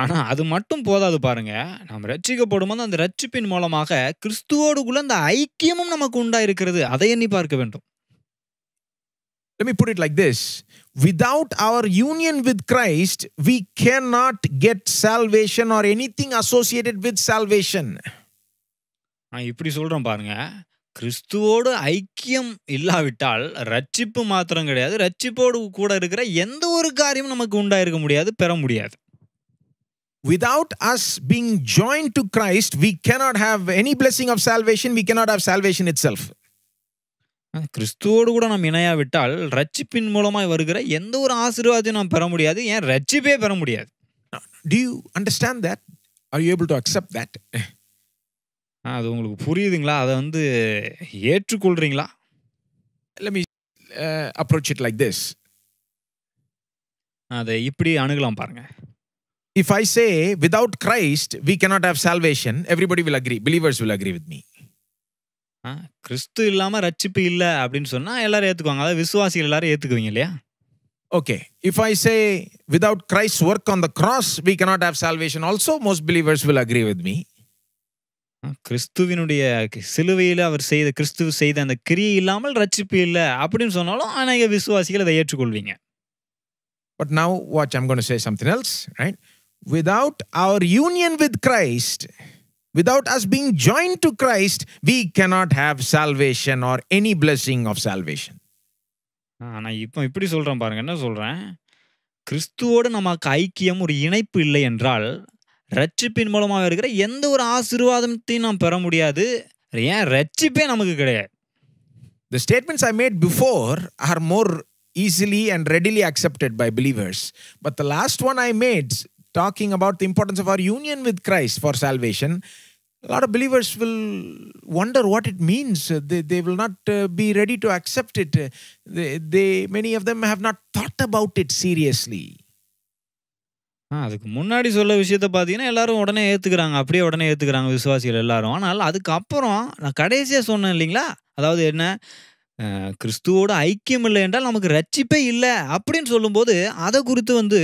ஆனால் அது மட்டும் போதாது பாருங்க நாம் ரட்சிக்கப்படும் போது அந்த ரட்சிப்பின் மூலமாக கிறிஸ்துவோடுக்குள்ள அந்த ஐக்கியமும் நமக்கு உண்டாயிருக்கிறது அதை எண்ணி பார்க்க வேண்டும் Let me put it like this. Without our union with Christ, we cannot get salvation or anything associated with salvation. நான் இப்படி சொல்றேன் பாருங்க கிறிஸ்துவோடு ஐக்கியம் இல்லாவிட்டால் ரட்சிப்பு மாத்திரம் கிடையாது ரட்சிப்போடு கூட இருக்கிற எந்த ஒரு காரியமும் நமக்கு உண்டாயிருக்க முடியாது பெற முடியாது without us being joined to Christ, we cannot have any blessing of salvation. We cannot have salvation itself. கிறிஸ்துவோடு கூட நாம் இணையாவிட்டால் ரட்சிப்பின் மூலமாய் வருகிற எந்த ஒரு ஆசீர்வாதையும் நாம் பெற முடியாது ஏன் ரட்சிப்பே பெற முடியாது do you understand that are you able to accept that அது உங்களுக்கு புரியுதுங்களா அதை வந்து ஏற்றுக்கொள்றீங்களா let me approach it like this அதை இப்படி அணுகலாம் பாருங்கள் if I say without Christ we cannot have salvation everybody will agree believers will agree with me கிறிஸ்து இல்லாம ரட்சிப்பு இல்ல அப்படின்னு சொன்னா எல்லாரும் ஏத்துக்குவாங்க அதாவது விசுவாசிகள் எல்லாரும் ஏத்துக்குவீங்க இல்லையா okay if I say without Christ work on the cross we cannot have salvation also most believers will agree with me கிறிஸ்துவினுடைய சிலுவையில் அவர் செய்த கிறிஸ்துவ செய்த அந்த கிரியை இல்லாமல் ரட்சிப்பு இல்லை அப்படின்னு சொன்னாலும் அநேக விசுவாசிகள் அதை ஏற்றுக்கொள்வீங்க but now watch I'm gonna say something else right without our union with Christ, without us being joined to Christ, we cannot have salvation or any blessing of salvation. நான் இப்போ இப்படி சொல்கிறேன் பாருங்க என்ன சொல்கிறேன் கிறிஸ்துவோடு நமக்கு ஐக்கியம் ஒரு இணைப்பு இல்லை என்றால் ரட்சிப்பின் மூலமாக இருக்கிற எந்த ஒரு ஆசீர்வாதத்தையும் நாம் பெற முடியாது ஏன் ரட்சிப்பே நமக்கு கிடையாது The statements I made before are more easily and readily accepted by believers. But the last one I made talking about the importance of our union with Christ for salvation, a lot of believers will wonder what it means. They, they will not uh, be ready to accept it. They, they, many of them have not thought about it seriously. அதுக்கு முன்னாடி சொல்ல விஷயத்த பார்த்தீங்கன்னா எல்லாரும் உடனே ஏற்றுக்கிறாங்க அப்படியே உடனே ஏற்றுக்கிறாங்க விசுவாசிகள் எல்லாரும் ஆனால் அதுக்கப்புறம் நான் கடைசியாக சொன்னேன் இல்லைங்களா அதாவது என்ன கிறிஸ்துவோட ஐக்கியம் இல்லை என்றால் நமக்கு ரட்சிப்பே இல்லை அப்படின்னு சொல்லும்போது அதை குறித்து வந்து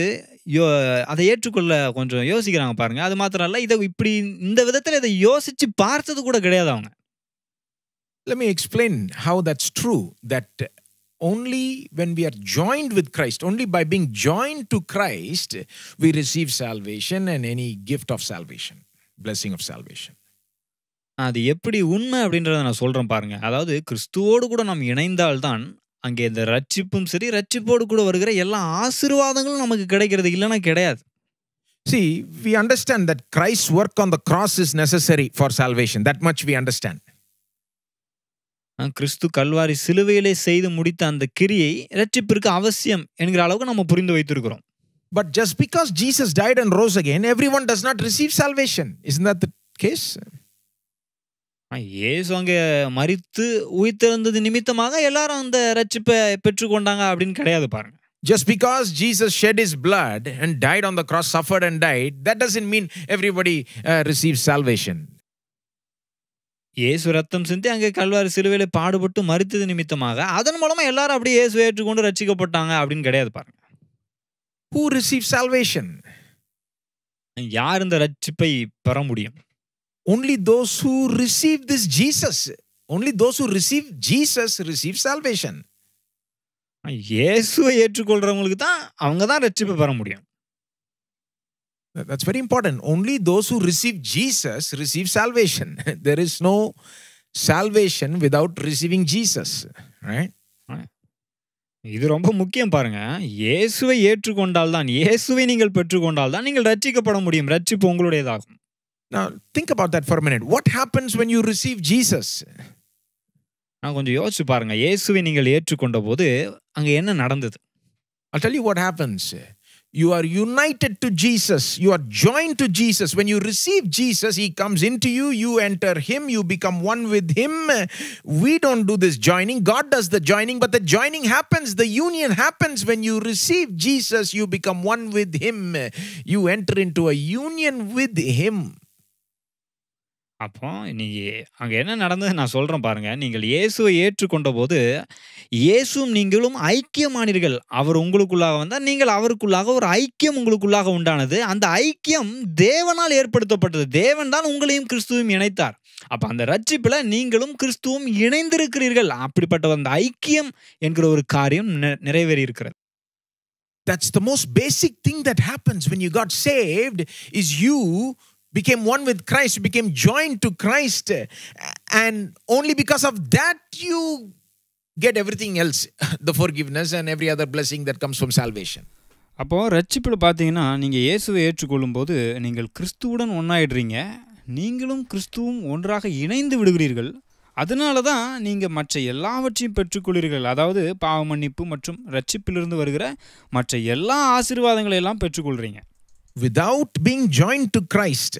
யோ அதை ஏற்றுக்கொள்ள கொஞ்சம் யோசிக்கிறாங்க பாருங்க அது மாத்திரம் இல்ல இதை இப்படி இந்த விதத்தில் இதை யோசிச்சு பார்த்தது கூட கிடையாது அவங்க let me explain how that's true that only when we are joined with Christ only by being join to Christ we receive salvation and any gift of salvation blessing of salvation அது எப்படி உண்மை அப்படின்றத நான் சொல்கிறேன் பாருங்கள் அதாவது கிறிஸ்துவோடு கூட நாம் இணைந்தால்தான் அங்கே இந்த ரட்சிப்பும் சரி ரட்சிப்போடு கூட வருகிற எல்லா ஆசீர்வாதங்களும் நமக்கு கிடைக்கிறது இல்லைன்னா கிடையாது see we understand that Christ work on the cross is necessary for salvation that much we understand கிறிஸ்து கல்வாரி சிலுவையிலே செய்து முடித்த அந்த கிரியை ரட்சிப்பிற்கு அவசியம் என்கிற அளவுக்கு நம்ம புரிந்து வைத்திருக்கிறோம் but just because Jesus died and rose again every one does not receive salvation is that case ஆ, இயேசு அங்க மரித்து உயிர்த்தெழுந்தது நிமித்தமாக எல்லாரும் அந்த ரட்சிப்பை பெற்றுக்கொண்டாங்க அப்படின்னு கிடையாது பாருங்க. Just because Jesus shed his blood and died on the cross suffered and died, that doesn't in mean everybody receive salvation இயேசு ரத்தம் சிந்தி அங்கே கல்வாறு சிலுவையில் பாடுபட்டு மறித்தது நிமித்தமாக அதன் மூலமாக எல்லாரும் அப்படியே இயேசு ஏற்றுக்கொண்டு ரட்சிக்கப்பட்டாங்க அப்படின்னு கிடையாது பாருங்க. Who ரிசீவ் சால்வேஷன் யார் இந்த ரட்சிப்பை பெற முடியும் only those who receive this Jesus, only those who receive Jesus receive salvation. இயேசுவை ஏற்றுக்கொள்றவங்களுக்கு தான் அவங்க தான் ரட்சிப்பு பெற முடியும் That's very important. Only those who receive Jesus receive salvation. There is no salvation without receiving Jesus, right? இது ரொம்ப முக்கியம் பாருங்க இயேசுவை ஏற்றுக்கொண்டால் தான் இயேசுவை நீங்கள் பெற்றுக்கொண்டால் தான் நீங்கள் ரட்சிக்கப்பட முடியும் ரட்சிப்பு உங்களுடையதாகும் Now, think about that for a minute. What happens when you receive Jesus? நடந்தது I'll tell you what happens. You are united to Jesus. You are joined to Jesus. When you receive Jesus, He comes into you. You enter Him. You become one with Him. We don't do this joining. God does the joining, but the joining happens. The union happens when you receive Jesus. You become one with Him. You enter into a union with Him. அப்போ இன்னைக்கு அங்கே என்ன நடந்தது நான் சொல்றேன் பாருங்க. நீங்கள் இயேசுவை ஏற்றுக்கொண்டபோது, இயேசுவும் நீங்களும் ஐக்கியமானீர்கள். அவர் உங்களுக்குள்ளாக வந்தால் நீங்கள் அவருக்குள்ளாக ஒரு ஐக்கியம் உங்களுக்குள்ளாக உண்டானது. அந்த ஐக்கியம் தேவனால் ஏற்படுத்தப்பட்டது. தேவன் தான் உங்களையும் கிறிஸ்துவையும் இணைத்தார். அப்ப அந்த ரட்சிப்பில நீங்களும் கிறிஸ்துவும் இணைந்திருக்கிறீர்கள். அப்படிப்பட்ட அந்த ஐக்கியம் என்கிற ஒரு காரியம் நிறைவேறியிருக்கிறது. That's the most basic thing that happens when you got saved is you became one with Christ, became joined to Christ. And only because of that, you get everything else the forgiveness and every other blessing that comes from salvation. அப்போது ரட்சிப்பில் பார்த்தீங்கன்னா நீங்கள் இயேசுவை ஏற்றுக்கொள்ளும் போது நீங்கள் கிறிஸ்துவுடன் ஒன்றாயிடுறீங்க நீங்களும் கிறிஸ்துவும் ஒன்றாக இணைந்து விடுகிறீர்கள் அதனால தான் நீங்கள் மற்ற எல்லாவற்றையும் பெற்றுக்கொள்கிறீர்கள் அதாவது பாவ மன்னிப்பு மற்றும் ரட்சிப்பிலிருந்து வருகிற மற்ற எல்லா ஆசீர்வாதங்களையெல்லாம் பெற்றுக்கொள்கிறீங்க without being joined to Christ,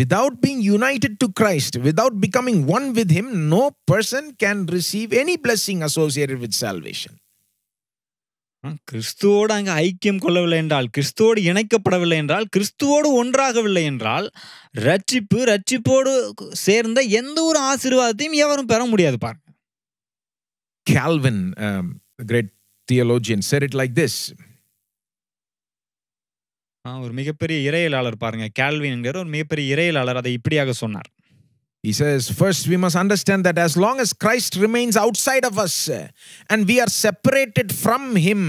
without being united to Christ, without becoming one with Him, no person can receive any blessing associated with salvation. கிறிஸ்துவோடு அங்கே ஐக்கியம் கொள்ளவில்லை என்றால் கிறிஸ்துவோடு இணைக்கப்படவில்லை என்றால் கிறிஸ்துவோடு ஒன்றாகவில்லை என்றால் ரட்சிப்பு ரட்சிப்போடு சேர்ந்த எந்த ஒரு ஆசீர்வாதத்தையும் எவரும் பெற முடியாது பாருங்க Calvin great theologian great it like this ஒரு மிகப்பெரிய இறையலாளர் பாருங்க கேல்வின்ங்கிற ஒரு மிகப்பெரிய இறையலாளர் அதை இப்படியாக சொன்னார் He says, first, we must understand that as long as Christ remains outside of us and we are separated from Him,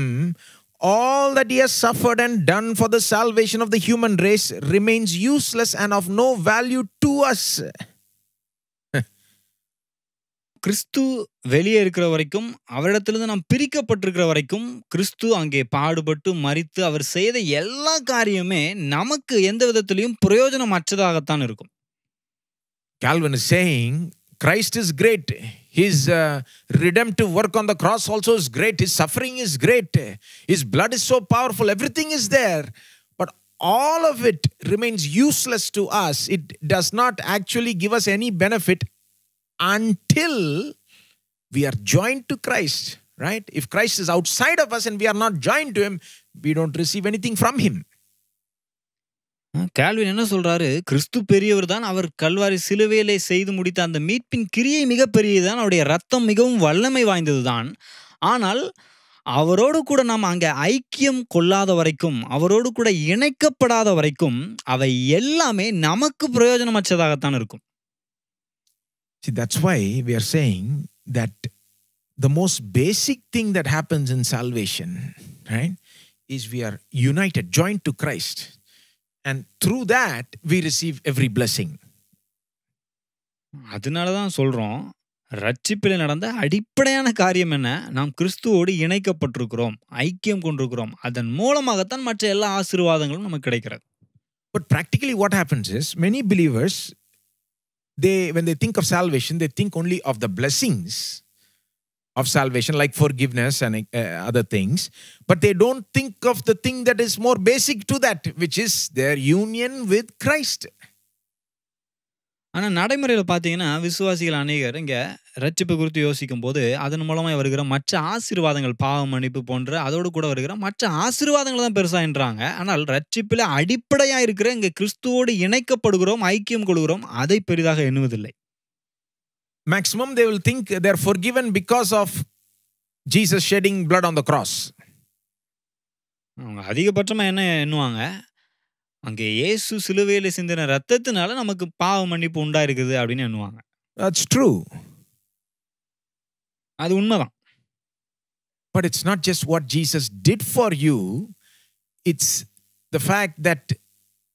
all that he has suffered and done for the salvation of the human race remains useless and of no value to us. கிறிஸ்து வெளியே இருக்கிற வரைக்கும் அவரிடத்துலேருந்து நாம் பிரிக்கப்பட்டிருக்கிற வரைக்கும் கிறிஸ்து அங்கே பாடுபட்டு மறித்து அவர் செய்த எல்லா காரியமே நமக்கு எந்த விதத்திலையும் பிரயோஜனம் அற்றதாகத்தான் இருக்கும் Christ is great his redeem to work on the cross also is great his suffering is great his blood is so powerful every thing is there but all of it remains useless to us it does not actually give us any benefit until we are joined to Christ, right? If Christ is outside of us and we are not joined to Him, we don't receive anything from Him. Calvin என்ன சொல்றாரு கிறிஸ்து பெரியவர் தான் அவர் கல்வாரி சிலுவையிலே செய்து முடித்த அந்த மீட்பின் கிரியை மிக பெரியதுதான் அவருடைய ரத்தம் மிகவும் வல்லமை வாய்ந்ததுதான் ஆனால் அவரோடு கூட நாம் அங்கே ஐக்கியம் கொள்ளாத வரைக்கும் அவரோடு கூட இணைக்கப்படாத வரைக்கும் அவை எல்லாமே நமக்கு பிரயோஜனமற்றதாகத்தான் இருக்கும் See, that's why we are saying that the most basic thing that happens in salvation, right, is we are united, joined to Christ. And through that, we receive every blessing. அதனால தான் சொல்கிறோம் ரட்சிப்பில் நடந்த அடிப்படையான காரியம் என்ன நாம் கிறிஸ்துவோடு இணைக்கப்பட்டிருக்கிறோம் ஐக்கியம் கொண்டிருக்கிறோம் அதன் மூலமாகத்தான் மற்ற எல்லா ஆசீர்வாதங்களும் நமக்கு கிடைக்கிறது but practically what happens is many believers they when they think of salvation, they think only of the blessings of salvation, like forgiveness and uh, other things. But they don't think of the thing that is more basic to that, which is their union with Christ. ஆனால் நடைமுறையில் பார்த்தீங்கன்னா, விசுவாசிகள் அநேகர் இங்கே ரட்சிப்பு குறித்து யோசிக்கும் போது அதன் மூலமாக வருகிற மற்ற ஆசீர்வாதங்கள், பாவம் மன்னிப்பு போன்ற அதோடு கூட வருகிற மற்ற ஆசீர்வாதங்கள் தான் பெருசாக என்றாங்க ஆனால் ரட்சிப்பில் அடிப்படையாக இருக்கிற இங்கே கிறிஸ்துவோடு இணைக்கப்படுகிறோம், ஐக்கியம் கொள்கிறோம். அதை பெரிதாக எண்ணுவதில்லை. Maximum they will think they're forgiven because of Jesus shedding blood on the cross அவங்க அதிகபட்சமாக என்ன எண்ணுவாங்க? That's true. But it's not just what Jesus did for you, it's the fact that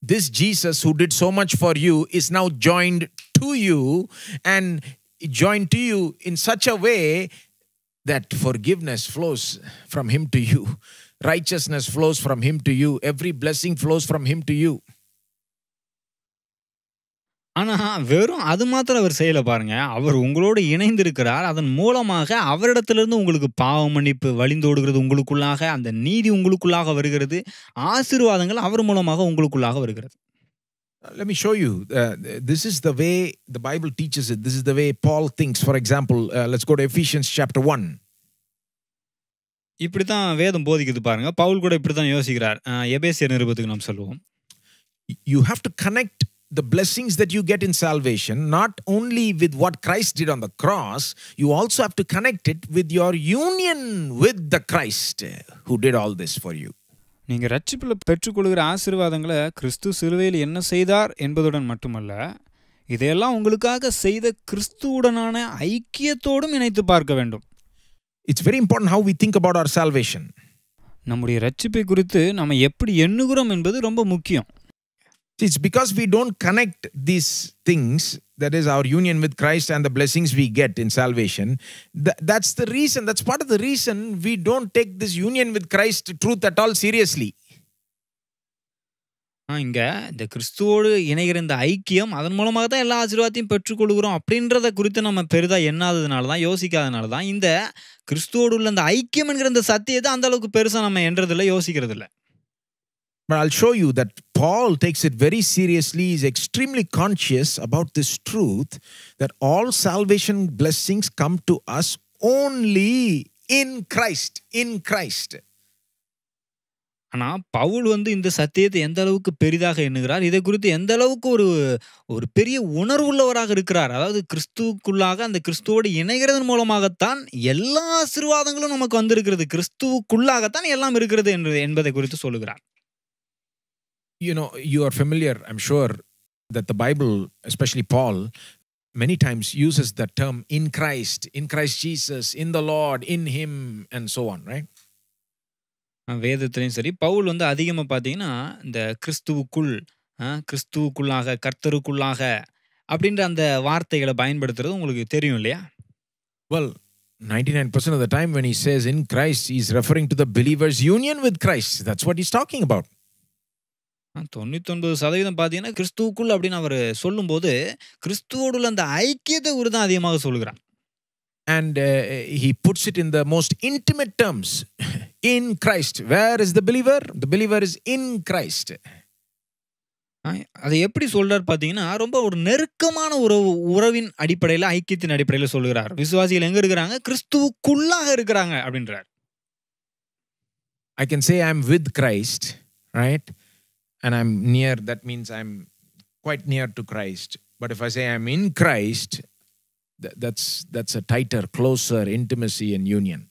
this Jesus who did so much for you is now joined to you and joined to you in such a way that forgiveness flows from him to you. Righteousness flows from him to you every blessing flows from him to you ஆனால் வெறும் அது மாத்திரம் அவர் செய்யலை பாருங்கள் அவர் உங்களோடு இணைந்திருக்கிறார் அதன் மூலமாக அவரிடத்திலிருந்து உங்களுக்கு பாவ மன்னிப்பு வழிந்தோடுகிறது உங்களுக்குள்ளாக அந்த நீதி உங்களுக்குள்ளாக வருகிறது ஆசீர்வாதங்கள் அவர் மூலமாக உங்களுக்குள்ளாக வருகிறது uh, Let me show you. Uh, this is the way the Bible teaches it. This is the way Paul thinks. For example, uh, let's go to Ephesians chapter இப்படி தான் வேதம் போதிக்குது பாருங்க பவுல் கூட இப்படி தான் யோசிக்கிறார் எபேசிய நிருபத்துக்கு நாம் சொல்லுவோம் you have to connect the blessings that you get in salvation, not only with what Christ did on the cross, you also have to connect it with your union with the Christ who did all this for you. நீங்கள் ரட்சிப்பில் பெற்றுக்கொள்கிற ஆசீர்வாதங்களை கிறிஸ்து சிலுவையில் என்ன செய்தார் என்பதுடன் மட்டுமல்ல இதையெல்லாம் உங்களுக்காக செய்த கிறிஸ்துவுடனான ஐக்கியத்தோடும் இணைத்து பார்க்க வேண்டும் it's very important how we think about our salvation நம்முடைய ரட்சிப்பை குறித்து நம்ம எப்படி எண்ணுகிறோம் என்பது ரொம்ப முக்கியம் it's because we don't connect these things that is our union with Christ and the blessings we get in salvation. that's the reason, that's part of the reason we don't take this union with Christ truth at all seriously. இங்கே இந்த கிறிஸ்துவோடு இணைகிற இந்த ஐக்கியம், அதன் மூலமாக தான் எல்லா ஆசீர்வாதத்தையும் பெற்றுக்கொள்கிறோம் அப்படின்றத குறித்து நம்ம பெரிதா எண்ணாததுனால தான், யோசிக்காதனால தான், இந்த கிறிஸ்துவோடு உள்ள இந்த ஐக்கியம் என்கிற இந்த சத்தியத்த அந்த அளவுக்கு பெருசாக நம்ம எண்ணுறதில்ல, யோசிக்கிறதில்ல. But I'll show you that Paul takes it very seriously. He's extremely conscious about this truth that all salvation blessings come to us only in Christ. In Christ. ஆனால் பவுல் வந்து இந்த சத்தியத்தை எந்த அளவுக்கு பெரிதாக எண்ணுகிறார் இதை குறித்து எந்த அளவுக்கு ஒரு ஒரு பெரிய உணர்வுள்ளவராக இருக்கிறார் அதாவது கிறிஸ்துவுக்குள்ளாக அந்த கிறிஸ்துவோடு இணைகிறதன் மூலமாகத்தான் எல்லா ஆசீர்வாதங்களும் நமக்கு வந்திருக்கிறது கிறிஸ்துவுக்குள்ளாகத்தான் எல்லாம் இருக்கிறது என்று என்பதை குறித்து சொல்லுகிறார் you know you are familiar I'm sure sure, the the Bible, especially Paul, many times uses the term in Christ, Jesus in the Lord in him and so and right வேதத்துலேயும் சரி பவுல் வந்து அதிகமாக பார்த்தீங்கன்னா இந்த கிறிஸ்துவுக்குள் கிறிஸ்துவுக்குள்ளாக கர்த்தருக்குள்ளாக அப்படின்ற அந்த வார்த்தைகளை பயன்படுத்துறது உங்களுக்கு தெரியும் இல்லையா well 99% of the time when he says in Christ, he's referring to the believer's union with Christ. That's what he's talking about. தொண்ணூத்தொன்பது சதவீதம் பார்த்தீங்கன்னா கிறிஸ்துவுக்குள் அப்படின்னு அவர் சொல்லும்போது கிறிஸ்துவோடு அந்த ஐக்கியத்தை குறித்து அதிகமாக சொல்கிறான் and uh, he puts it in the most intimate terms in Christ. Where is the believer? The believer is in Christ. அதை எப்படி சொல்றார் பார்த்தீங்கன்னா ரொம்ப ஒரு நெருக்கமான உறவு உறவின் அடிப்படையில் ஐக்கியத்தின் அடிப்படையில் சொல்கிறார் விசுவாசிகள் எங்க இருக்கிறாங்க கிறிஸ்துவுக்குள்ளாக இருக்கிறாங்க அப்படின்றார் I can say I am with Christ right and I'm near that means I am quite near to Christ but if I say I am in Christ that's that's a tighter closer intimacy and union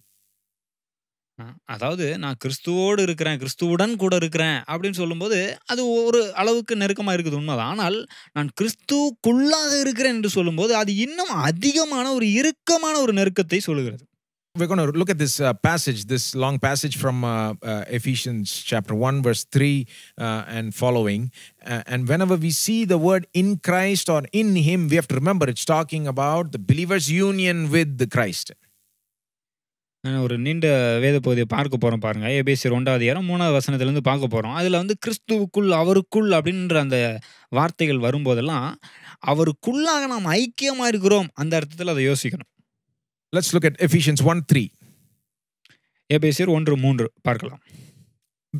அதாவது நான் கிறிஸ்துவோடு இருக்கிறேன் கிறிஸ்துவுடன் கூட இருக்கிறேன் அப்படின்னு சொல்லும்போது அது ஒரு அளவுக்கு நெருக்கமாக இருக்குது உண்மைதான் ஆனால் நான் கிறிஸ்துவுக்குள்ளாக இருக்கிறேன் என்று சொல்லும்போது அது இன்னும் அதிகமான ஒரு இறுக்கமான ஒரு நெருக்கத்தை சொல்லுகிறது we're going to look at this uh, passage, this long passage from uh, uh, Ephesians chapter 1, verse 3 uh, and following. Uh, and whenever we see the word in Christ or in Him, we have to remember it's talking about the believer's union with the Christ. ஒரு நீண்ட வேத பகுதியை பார்க்க போகிறோம் பாருங்கள் ABC ரெண்டாவது இடம் மூணாவது வசனத்துலேருந்து பார்க்க போகிறோம் அதில் வந்து கிறிஸ்துவுக்குள் அவருக்குள் அப்படின்ற அந்த வார்த்தைகள் வரும்போதெல்லாம் அவருக்குள்ளாக நாம் ஐக்கியமாக இருக்கிறோம் அந்த அர்த்தத்தில் அதை யோசிக்கணும் let's look at Ephesians one three எபேசியர் ஒன்று மூன்று பார்க்கலாம்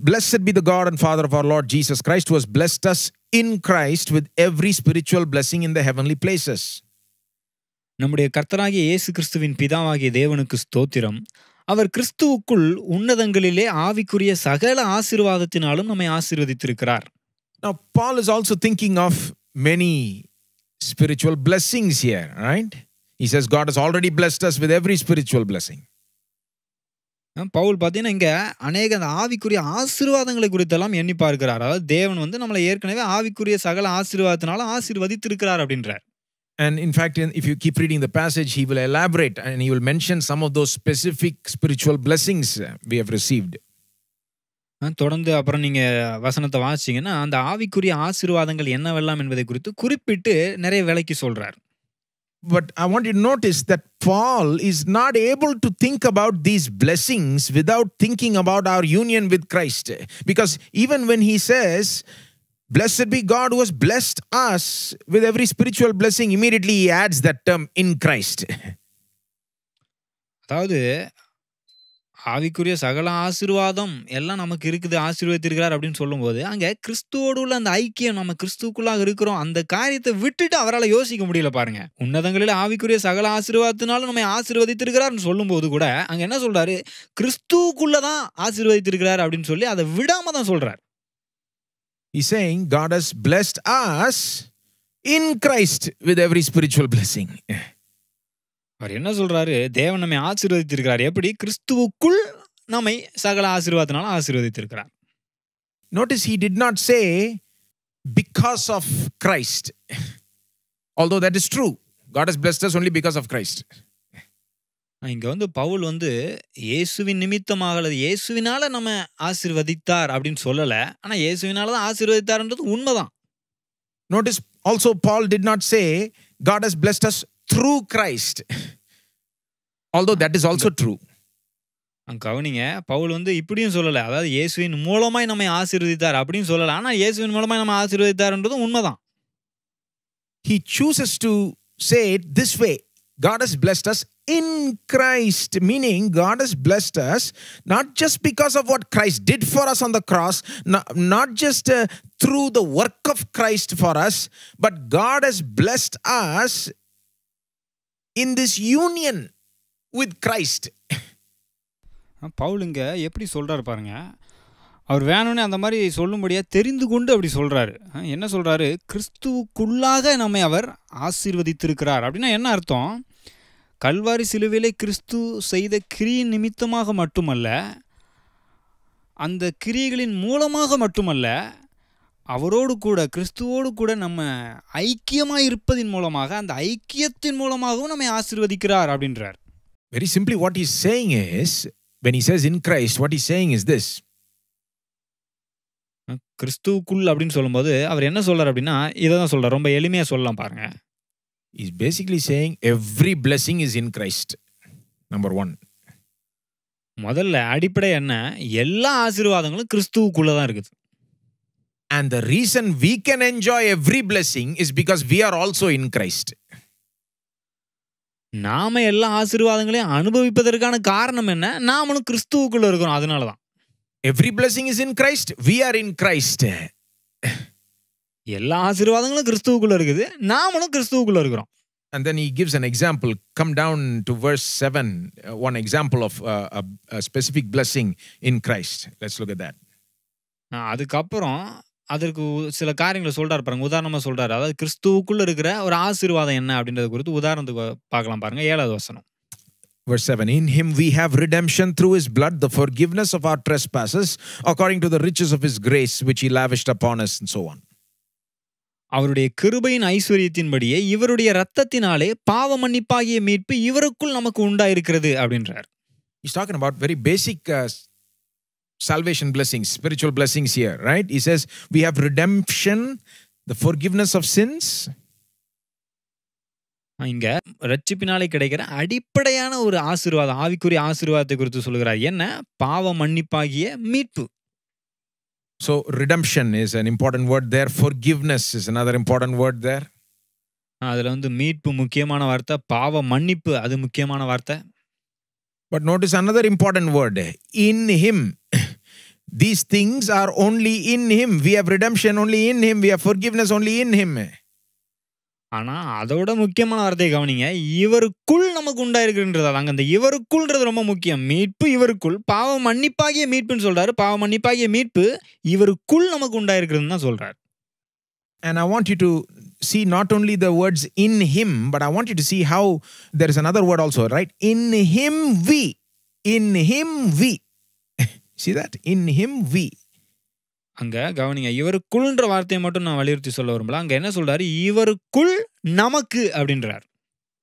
Blessed be the God and Father of our Lord Jesus Christ, who has blessed us in Christ with every spiritual blessing in the heavenly places. நம்முடைய கர்த்தராகிய இயேசு கிறிஸ்துவின் பிதாவாகிய தேவனுக்கு ஸ்தோத்திரம் அவர் கிறிஸ்துவுக்குள் உன்னதங்களிலே ஆவிக்குரிய சகல ஆசீர்வாதத்தினாலும் நம்மை ஆசீர்வதித்திருக்கிறார் Now Paul is also thinking of many spiritual blessings here, right? He says God has already blessed us with every spiritual blessing. பவுல் பார்த்தீங்கன்னா இங்கே அநேக அந்த ஆவிக்குரிய ஆசீர்வாதங்களை குறித்தெல்லாம் எண்ணி பார்க்கிறார் அதாவது தேவன் வந்து நம்மளை ஏற்கனவே ஆவிக்குரிய சகல ஆசீர்வாதத்தினால ஆசீர்வதித்து இருக்கிறார் அப்படின்றார் And in fact in if you keep reading the passage, he will elaborate and he will mention some of those specific spiritual blessings uh, we have received. தொடர்ந்து அப்புறம் நீங்கள் வசனத்தை வாசிச்சிங்கன்னா அந்த ஆவிக்குரிய ஆசீர்வாதங்கள் என்னவெல்லாம் என்பதை குறித்து குறிப்பிட்டு நிறைய விலைக்கு சொல்கிறார் but I want you to notice that Paul is not able to think about these blessings without thinking about our union with Christ. Because even when he says, Blessed be God who has blessed us with every spiritual blessing, immediately he adds that term in Christ. ஆவிக்குரிய சகல ஆசீர்வாதம் எல்லாம் நமக்கு இருக்குது ஆசீர்வதித்திருக்கிறார் அப்படின்னு சொல்லும்போது அங்கே கிறிஸ்துவோடு உள்ள அந்த ஐக்கியம் நம்ம கிறிஸ்துக்குள்ளாக இருக்கிறோம் அந்த காரியத்தை விட்டுட்டு அவரால் யோசிக்க முடியல பாருங்க உன்னதங்களில் ஆவிக்குரிய சகல ஆசீர்வாதத்தினாலும் நம்ம ஆசீர்வதித்திருக்கிறார்னு சொல்லும்போது கூட அங்கே என்ன சொல்றாரு கிறிஸ்துக்குள்ள தான் ஆசீர்வதித்திருக்கிறார் அப்படின்னு சொல்லி அதை விடாம தான் சொல்றார் இசைங் saying God has blessed us in Christ with every spiritual blessing. அவர் என்ன சொல்றாரு தேவன் நம்மை ஆசீர்வதித்திருக்கிறார் எப்படி கிறிஸ்துவுக்குள் நம்மை சகல ஆசீர்வாதத்தினால ஆசீர்வதித்திருக்கிறார் notice he did not say because of Christ although that is true God is blessed only because of Christ இங்கே வந்து பவுல் வந்து இயேசுவின் நிமித்தமாக அல்லது இயேசுவினால நம்ம ஆசிர்வதித்தார் அப்படின்னு சொல்லலை ஆனால் இயேசுவினால தான் ஆசீர்வதித்தார்ன்றது உண்மைதான் notice also Paul did not say God has blessed us through Christ. Although that is also true. கவனிங்க பவுல் வந்து இப்படியும் சொல்லலை அதாவது இயேசுவின் மூலமாய் நம்மை ஆசீர்வதித்தார் அப்படின்னு சொல்லலை ஆனால் இயேசுவின் மூலமாய் நம்ம ஆசீர்வதித்தார்ன்றதும் உண்மைதான் he chooses to say it this way God has blessed us in Christ, meaning God has blessed us not just because of what Christ did for us on the cross, not, not just uh, through the work of Christ for us, but God has blessed us in this union with Christ பவுலுங்க எப்படி சொல்கிறாரு பாருங்க அவர் வேணும்னே அந்த மாதிரி சொல்லும்படியாக தெரிந்து கொண்டு அப்படி சொல்கிறாரு என்ன சொல்கிறாரு கிறிஸ்துவுக்குள்ளாக நம்மை அவர் ஆசீர்வதித்திருக்கிறார் அப்படின்னா என்ன அர்த்தம் கல்வாரி சிலுவிலே கிறிஸ்து செய்த கிரியின் நிமித்தமாக மட்டுமல்ல அந்த கிரியைகளின் மூலமாக மட்டுமல்ல அவரோடு கூட கிறிஸ்துவோடு கூட நம்ம ஐக்கியமாக இருப்பதின் மூலமாக அந்த ஐக்கியத்தின் மூலமாகவும் நம்மை ஆசிர்வதிக்கிறார் அப்படின்றார் very simply what is saying is when is in Christ what is saying is this கிறிஸ்துவுக்குள் அப்படின்னு சொல்லும்போது அவர் என்ன சொல்கிறார் அப்படின்னா இதை தான் சொல்கிறார் ரொம்ப எளிமையாக சொல்லலாம் பாருங்க is basically saying every blessing is in Christ number one முதல்ல அடிப்படை என்ன எல்லா ஆசீர்வாதங்களும் கிறிஸ்துவுக்குள்ளே தான் இருக்குது And the reason we can enjoy every blessing is because we are also in Christ. நாம எல்லா ஆசீர்வாதங்களையும் அனுபவிப்பதற்கான காரணம் என்ன நாமளும் கிறிஸ்துவுக்குள்ள இருக்கிறோம் அதனால தான் every blessing is in Christ we are in Christ எல்லா ஆசீர்வாதங்களும் கிறிஸ்துவுக்குள்ள இருக்குது நாமளும் கிறிஸ்துவுக்குள்ள இருக்கிறோம் And then he gives an example. Come down to verse 7, one example of uh, a, a specific blessing in Christ. Let's look at that. அதுக்கப்புறம் அதற்கு சில காரியங்களை சொல்றாரு பாருங்க உதாரணமா சொல்றாரு அதாவது கிறிஸ்துவுக்குள்ள இருக்கிற ஒரு ஆசீர்வாதம் என்ன அப்படின்றது குறித்து உதாரணத்துக்கு பார்க்கலாம் பாருங்க ஏழாவது வசனம் Verse 7 In him we have redemption through his blood, the forgiveness of our trespasses, according to the riches of his grace, which he lavished upon us, and so on. அவருடைய கிருபையின் ஐஸ்வர்யத்தின்படியே இவருடைய ரத்தத்தினாலே பாவ மன்னிப்பாகிய மீட்பு இவருக்குள் நமக்கு உண்டாயிருக்கிறது அப்படின்றார் He's talking about very basic uh, salvation blessings, spiritual blessings here, right? He says we have redemption, the forgiveness of sins. இங்க ரட்சிப்பினாலே கிடைக்கிற அடிப்படையான ஒரு ஆசீர்வாதம் ஆவிக்குரிய ஆசீர்வாதத்தை குறித்து சொல்கிறார் என்ன பாவ மன்னிப்பாகிய மீட்பு So redemption is an important word there. Forgiveness is another important word there. அதில் வந்து மீட்பு முக்கியமான வார்த்தை பாவ மன்னிப்பு அது முக்கியமான வார்த்தை but notice another important word in him these things are only in him we have redemption only in him we have forgiveness only in him ஆனால் அதோட முக்கியமான வார்த்தையை கவனிங்க இவருக்குள் நமக்கு உண்டாயிருக்குன்றது அதாங்க அந்த இவருக்குள்ன்றது ரொம்ப முக்கியம் மீட்பு இவருக்குள் பாவம் மன்னிப்பாகிய மீட்புன்னு சொல்றாரு பாவ மன்னிப்பாகிய மீட்பு இவருக்குள் நமக்கு உண்டாயிருக்குதுன்னு தான் சொல்றாரு and I want you to see not only the words in him but I want you to see how there is another word also right in him we in him we see in him we அங்கே கவனிங்க இவருக்குள்ன்ற வார்த்தையை மட்டும் நான் வலியுறுத்தி சொல்ல விரும்பல அங்கே என்ன சொல்கிறாரு இவருக்குள் நமக்கு அப்படின்றார்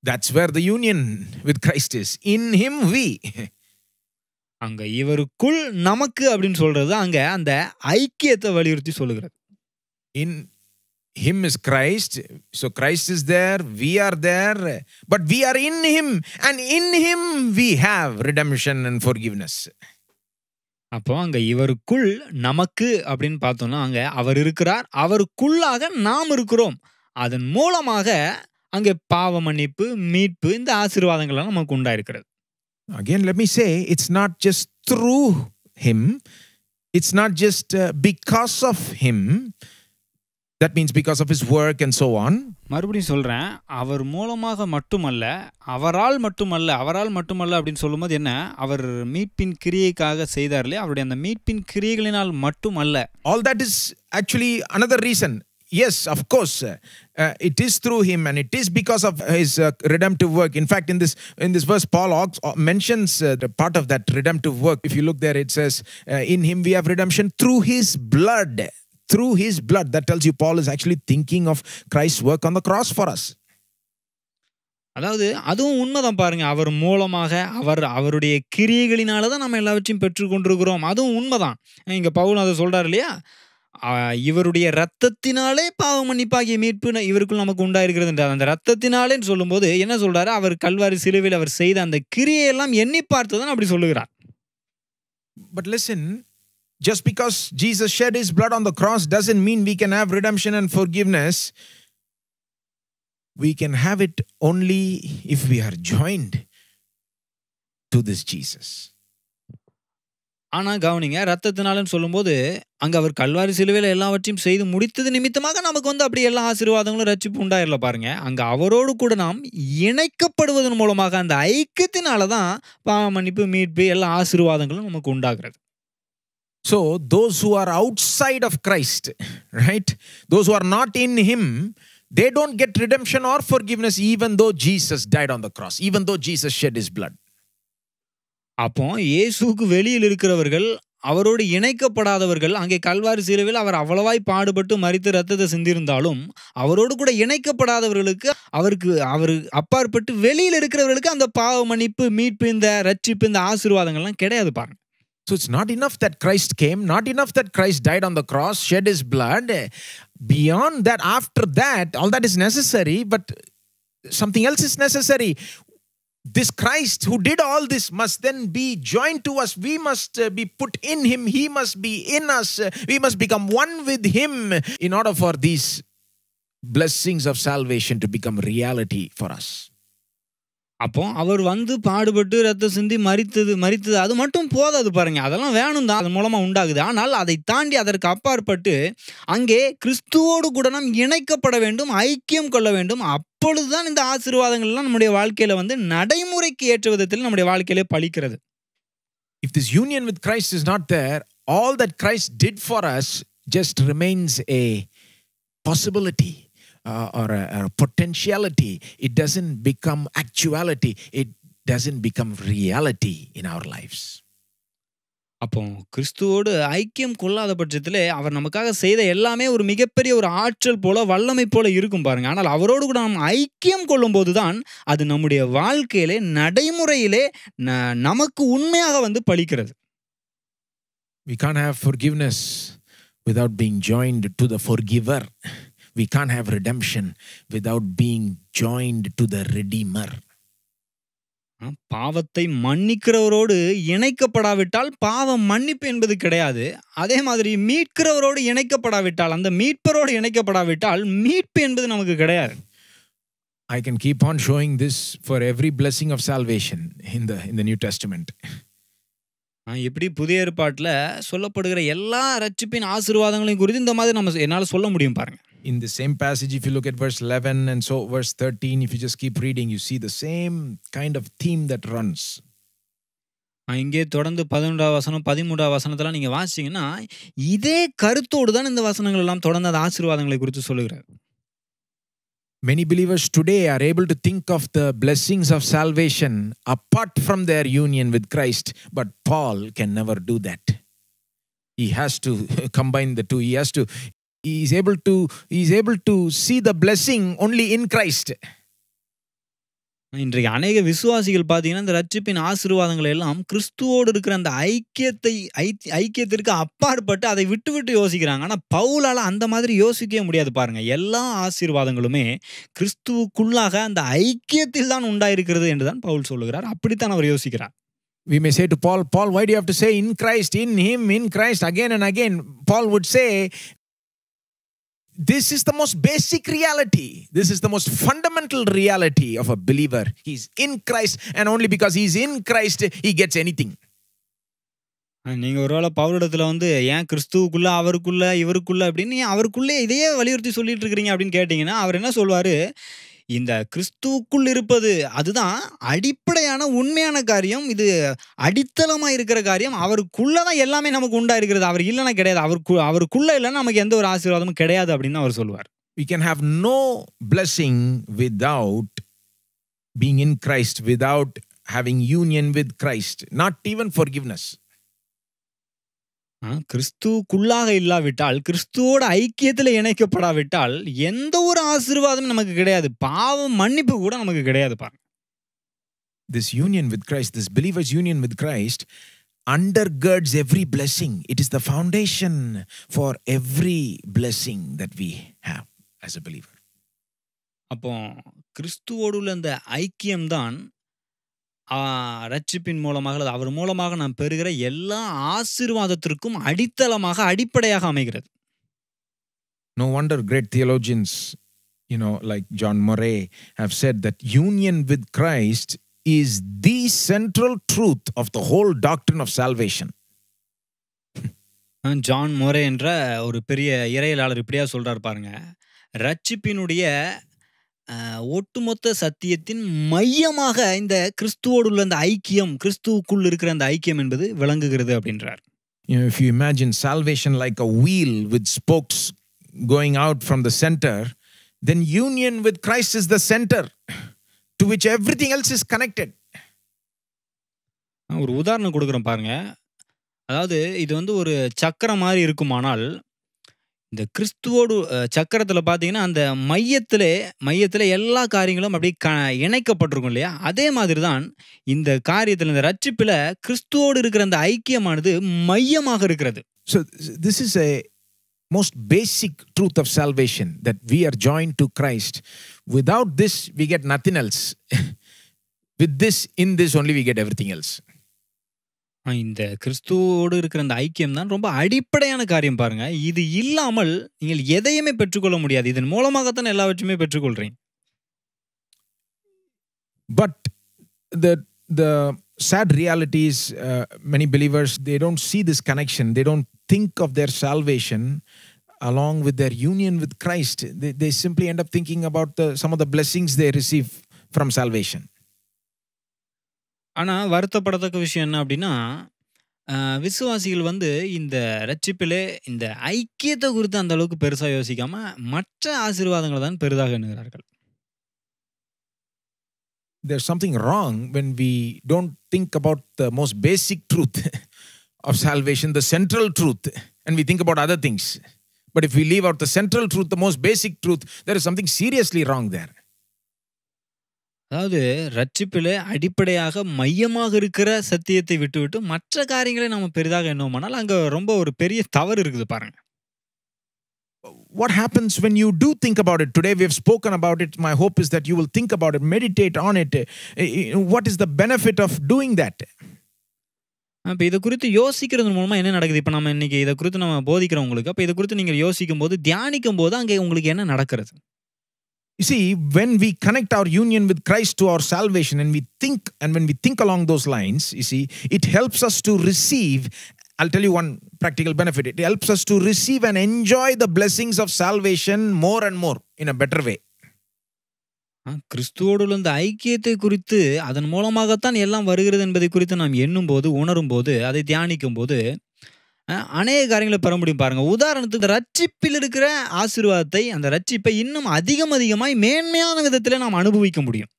that's where the union with Christ is in him we அங்கே இவருக்குள் நமக்கு அப்படின்னு சொல்கிறது அங்கே அந்த ஐக்கியத்தை வலியுறுத்தி சொல்லுகிறது இன் him is Christ. So Christ is there, we are there, but we are in him, and in him we have redemption and forgiveness. அப்போ அங்கே இவருக்குள் நமக்கு அப்படின்னு பார்த்தோம்னா அங்கே அவர் இருக்கிறார் அவருக்குள்ளாக நாம் இருக்கிறோம் அதன் மூலமாக அங்கே பாவ மன்னிப்பு மீட்பு இந்த ஆசீர்வாதங்கள்லாம் நமக்கு உண்டாயிருக்கிறது again let me say it's not just through him it's not just because of him that means because of his work and so on மறுபடியும் சொல்கிறேன் அவர் மூலமாக மட்டுமல்ல அவரால் மட்டுமல்ல அவரால் மட்டுமல்ல அப்படின்னு சொல்லும்போது என்ன அவர் மீட்பின் கிரியைக்காக செய்தார் இல்லையா அவருடைய அந்த மீட்பின் கிரியைகளினால் மட்டுமல்ல all that is actually another reason Yes, of course. Uh, uh, it is through him and it is because of his uh, redemptive work. In fact, in this in this verse, Paul mentions the part of that redemptive work. If you look there, it says, In him we have redemption through his blood. through his blood. That tells you Paul is actually thinking of Christ's work on the cross for us. அதாவது அதுவும் உண்மைதான் பாருங்க அவர் மூலமாக அவர் அவருடைய கிரியைகளினால தான் நம்ம எல்லாவற்றையும் பெற்றுக்கொண்டிருக்கிறோம் அதுவும் உண்மைதான் இங்க பவுல் அதை சொல்றாரு இல்லையா இவருடைய ரத்தத்தினாலே பாவ மன்னிப்பாகிய மீட்பு இவருக்குள் நமக்கு உண்டாயிருக்கிறதுன்றார் அந்த ரத்தத்தினாலேன்னு சொல்லும்போது என்ன சொல்கிறாரு அவர் கல்வாரி சிலுவையில் அவர் செய்த அந்த கிரியையெல்லாம் எண்ணி பார்த்து அப்படி சொல்லுகிறார் but listen Just because Jesus shed his blood on the cross doesn't mean we can have redemption and forgiveness. We can have it only if we are joined to this Jesus. ஆனால் கவனிங்க ரத்தத்தினாலும் சொல்லும்போது அங்கே அவர் கல்வாரி சிலுவையில் எல்லாவற்றையும் செய்து முடித்தது நிமித்தமாக நமக்கு வந்து அப்படி எல்லா ஆசீர்வாதங்களும் ரச்சிப்பு உண்டாயிரல பாருங்க அங்கே அவரோடு கூட நாம் இணைக்கப்படுவதன் மூலமாக அந்த ஐக்கியத்தினால தான் பாவ மன்னிப்பு மீட்பு எல்லா ஆசீர்வாதங்களும் நமக்கு உண்டாகிறது So, those who are outside of Christ, right? Those who are not in Him, they don't get redemption or forgiveness even though Jesus died on the cross, even though Jesus shed His blood. அப்போ இயேசுக்கு வெளியில் இருக்கிறவர்கள் அவரோடு இணைக்கப்படாதவர்கள் அங்கே கல்வாரி சிலுவையில் அவர் அவ்வளவாய் பாடுபட்டு மறித்து ரத்தத்தை சிந்திருந்தாலும் அவரோடு கூட இணைக்கப்படாதவர்களுக்கு அவருக்கு அவர் அப்பாற்பட்டு வெளியில் இருக்கிறவர்களுக்கு அந்த பாவ மன்னிப்பு மீட்பு இந்த ரட்சிப்பு இந்த ஆசீர்வாதங்கள்லாம் கிடையாது பாருங்க So it's not enough that Christ came, not enough that Christ died on the cross, shed his blood. Beyond that, after that, all that is necessary, but something else is necessary. This Christ who did all this must then be joined to us. We must uh, be put in him. He must be in us. We must become one with him in order for these blessings of salvation to become reality for us. அப்போ அவர் வந்து பாடுபட்டு ரத்த சிந்தி மறித்தது மறித்தது அது மட்டும் போதாது பாருங்க அதெல்லாம் வேணும் தான் அது மூலமாக உண்டாகுது ஆனால் அதை தாண்டி அதற்கு அப்பாற்பட்டு அங்கே கிறிஸ்துவோடு கூட நாம் இணைக்கப்பட வேண்டும் ஐக்கியம் கொள்ள வேண்டும் அப்பொழுதுதான் இந்த ஆசீர்வாதங்கள்லாம் நம்முடைய வாழ்க்கையில் வந்து நடைமுறைக்கு ஏற்ற விதத்தில் நம்முடைய வாழ்க்கையிலே பழிக்கிறது if this union with Christ is not there all that Christ did for us just remains a possibility uh, or a, uh, a potentiality. It doesn't become actuality. It doesn't become reality in our lives. அப்போ கிறிஸ்துவோடு ஐக்கியம் கொள்ளாத பட்சத்தில் அவர் நமக்காக செய்த எல்லாமே ஒரு மிகப்பெரிய ஒரு ஆற்றல் போல வல்லமை போல இருக்கும் பாருங்க ஆனால் அவரோடு கூட நாம் ஐக்கியம் கொள்ளும் போது தான் அது நம்முடைய வாழ்க்கையிலே நடைமுறையிலே நமக்கு உண்மையாக வந்து பழிக்கிறது We can't have forgiveness without being joined to the forgiver. We can't have redemption without being joined to the Redeemer. பாவத்தை மன்னிக்கிறவரோடு இணைக்கப்படாவிட்டால் பாவம் மன்னிப்பு என்பது கிடையாது அதே மாதிரி மீட்கிறவரோடு இணைக்கப்படாவிட்டால் அந்த மீட்பரோடு இணைக்கப்படாவிட்டால் மீட்பு என்பது நமக்கு கிடையாது I can keep on showing this for every blessing of salvation in the in the New Testament. எப்படி புதிய ஏற்பாட்டில் சொல்லப்படுகிற எல்லா ரட்சிப்பின் ஆசீர்வாதங்களையும் குறித்து இந்த மாதிரி நம்ம என்னால் சொல்ல முடியும் பாருங்க In the same passage, if you look at verse 11 and so verse 13, if you just keep reading, you see the same kind of theme that runs. இங்கே தொடர்ந்து பதினொன்றாவது வசனம் பதிமூன்றாவது வசனத்தெல்லாம் நீங்கள் வாசிச்சிங்கன்னா இதே கருத்தோடு தான் இந்த வசனங்கள் எல்லாம் தொடர்ந்து அந்த ஆசீர்வாதங்களை குறித்து சொல்லுகிறார் Many believers today are able to think of the blessings of salvation apart from their union with Christ, but Paul can never do that. He has to combine the two. He has to, he is able to, he is able to see the blessing only in Christ. இன்றைக்கு அநேக விசுவாசிகள் பார்த்தீங்கன்னா இந்த ரட்சிப்பின் ஆசீர்வாதங்கள் எல்லாம் கிறிஸ்துவோடு இருக்கிற அந்த ஐக்கியத்தை ஐக்கியத்திற்கு அப்பாற்பட்டு அதை விட்டு விட்டு யோசிக்கிறாங்க ஆனால் பவுலால் அந்த மாதிரி யோசிக்கவே முடியாது பாருங்கள் எல்லா ஆசீர்வாதங்களுமே கிறிஸ்துவுக்குள்ளாக அந்த ஐக்கியத்தில் தான் உண்டாயிருக்கிறது என்று தான் பவுல் சொல்லுகிறார் அப்படித்தான் அவர் யோசிக்கிறார் We may say to Paul, Paul, why do you have to say in Christ, in Him, in Christ again and again? Paul would say, This is the most basic reality. This is the most fundamental reality of a believer. He's in Christ, and only because he's in Christ, he gets anything. நீங்க ஒருவேளை பவுலிடத்துல வந்து ஏன் கிறிஸ்துவுக்குள்ள அவருக்குள்ள இவருக்குள்ள அப்படின்னு அவருக்குள்ளே இதையே வலியுறுத்தி சொல்லிட்டு இருக்கிறீங்க அப்படின்னு கேட்டீங்கன்னா அவர் என்ன சொல்வாரு இந்த கிறிஸ்துவுக்குள் இருப்பது அதுதான் அடிப்படையான உண்மையான காரியம் இது அடித்தளமாக இருக்கிற காரியம் அவருக்குள்ளே தான் எல்லாமே நமக்கு உண்டா இருக்கிறது அவர் இல்லைன்னா கிடையாது அவருக்கு அவருக்குள்ளே இல்லைன்னா நமக்கு எந்த ஒரு ஆசீர்வாதமும் கிடையாது அப்படின்னு அவர் சொல்லுவார் we can have no blessing without being in Christ out having union with Christ not even forgiveness கிறிஸ்துக்குள்ளாக இல்லாவிட்டால் கிறிஸ்துவோட ஐக்கியத்தில் இணைக்கப்படாவிட்டால் எந்த ஒரு ஆசீர்வாதமும் நமக்கு கிடையாது பாவம் மன்னிப்பு கூட நமக்கு கிடையாது பாருங்க This union with Christ, this believer's union with Christ, undergirds every blessing. It is the foundation for every blessing that we have as a believer. அப்போ கிறிஸ்துவோடு உள்ள அந்த ஐக்கியம்தான் ரட்சிப்பின் மூலமாக அல்லது அவர் மூலமாக நாம் பெறுகிற எல்லா ஆசீர்வாதத்திற்கும் அடித்தளமாக அடிப்படையாக அமைகிறது no wonder great theologians you know like John Murray have said that union with Christ is the central truth of the whole doctrine of salvation John Murray என்ற ஒரு பெரிய இறையலாளர் இப்படியாக சொல்றாரு பாருங்கள் ரட்சிப்பினுடைய ஒட்டுமொத்த சத்தியத்தின் மையமாக இந்த கிறிஸ்துவோடு உள்ள அந்த ஐக்கியம் கிறிஸ்துவுக்குள் இருக்கிற அந்த ஐக்கியம் என்பது விளங்குகிறது அப்படின்றார் You know, if you imagine salvation like a wheel with spokes going out from the center, then union with Christ is the center to which everything else is connected. ஒரு உதாரணம் கொடுக்குறோம் பாருங்க அதாவது இது வந்து ஒரு சக்கரம் மாதிரி இருக்குமானால் இந்த கிறிஸ்துவோடு சக்கரத்தில் பார்த்தீங்கன்னா அந்த மையத்தில் மையத்தில் எல்லா காரியங்களும் அப்படி க இணைக்கப்பட்டிருக்கும் இல்லையா அதே மாதிரி தான் இந்த காரியத்தில் இந்த ரட்சிப்பில் கிறிஸ்துவோடு இருக்கிற அந்த ஐக்கியமானது மையமாக இருக்கிறது so this is a basic truth of salvation that we are join to Christ without this we get get else with this in this only we get every thing else இந்த கிறிஸ்துவோடு இருக்கிற அந்த ஐக்கியம் தான் ரொம்ப அடிப்படையான காரியம் பாருங்க இது இல்லாமல் நீங்கள் எதையுமே பெற்றுக்கொள்ள முடியாது இதன் மூலமாகத்தான் எல்லாவற்றையுமே பெற்றுக்கொள்றீங்க but the sad reality is many believers they don't see this connection they don't think of their salvation along with their union with Christ they simply end of thinking about the some of the blessings they receive from salvation ஆனால் வருத்தப்படத்தக்க விஷயம் என்ன அப்படின்னா விசுவாசிகள் வந்து இந்த ரட்சிப்பிலே இந்த ஐக்கியத்தை குறித்து அந்த அளவுக்கு பெருசாக யோசிக்காமல் மற்ற ஆசீர்வாதங்களை தான் பெரிதாக எண்ணுகிறார்கள் there something wrong when we don't think about the most basic truth of salvation the central truth and we think about other things but if you leave out the central truth the most basic truth there is something seriously wrong there அதாவது ரட்சிப்பில் அடிப்படையாக மையமாக இருக்கிற சத்தியத்தை விட்டுவிட்டு மற்ற காரியங்களை நம்ம பெரிதாக எண்ணுவோமானால் அங்கே ரொம்ப ஒரு பெரிய தவறு இருக்குது பாருங்க What happens when you do think about it? Today we have spoken about it. My hope is that you will think about it, meditate on it. Eh, eh, what is the benefit of doing that? அப்போ இதை குறித்து யோசிக்கிறது மூலமாக என்ன நடக்குது இப்போ நம்ம இன்றைக்கி இதை குறித்து நம்ம போதிக்கிறோம் உங்களுக்கு அப்போ இதை குறித்து நீங்கள் யோசிக்கும் போது தியானிக்கும் போது அங்கே உங்களுக்கு என்ன நடக்கிறது You see, when we connect our union with Christ to our salvation and we think, and when we think along those lines, you see, it helps us to receive. I'll tell you one practical benefit. It helps us to receive and enjoy the blessings of salvation more and more in a better way. கிறிஸ்துவோடு உள்ள ஐக்கியத்தை குறித்து அதன் மூலமாகத்தான் எல்லாம் வருகிறது என்பதை குறித்து நாம் எண்ணும் போது உணரும் போது அதை தியானிக்கும் போது அநேக காரியங்களை பெற முடியும் பாருங்கள் உதாரணத்துக்கு ரட்சிப்பில் இருக்கிற ஆசீர்வாதத்தை அந்த ரட்சிப்பை இன்னும் அதிகம் அதிகமாய் மேன்மையான விதத்தில் நாம் அனுபவிக்க முடியும்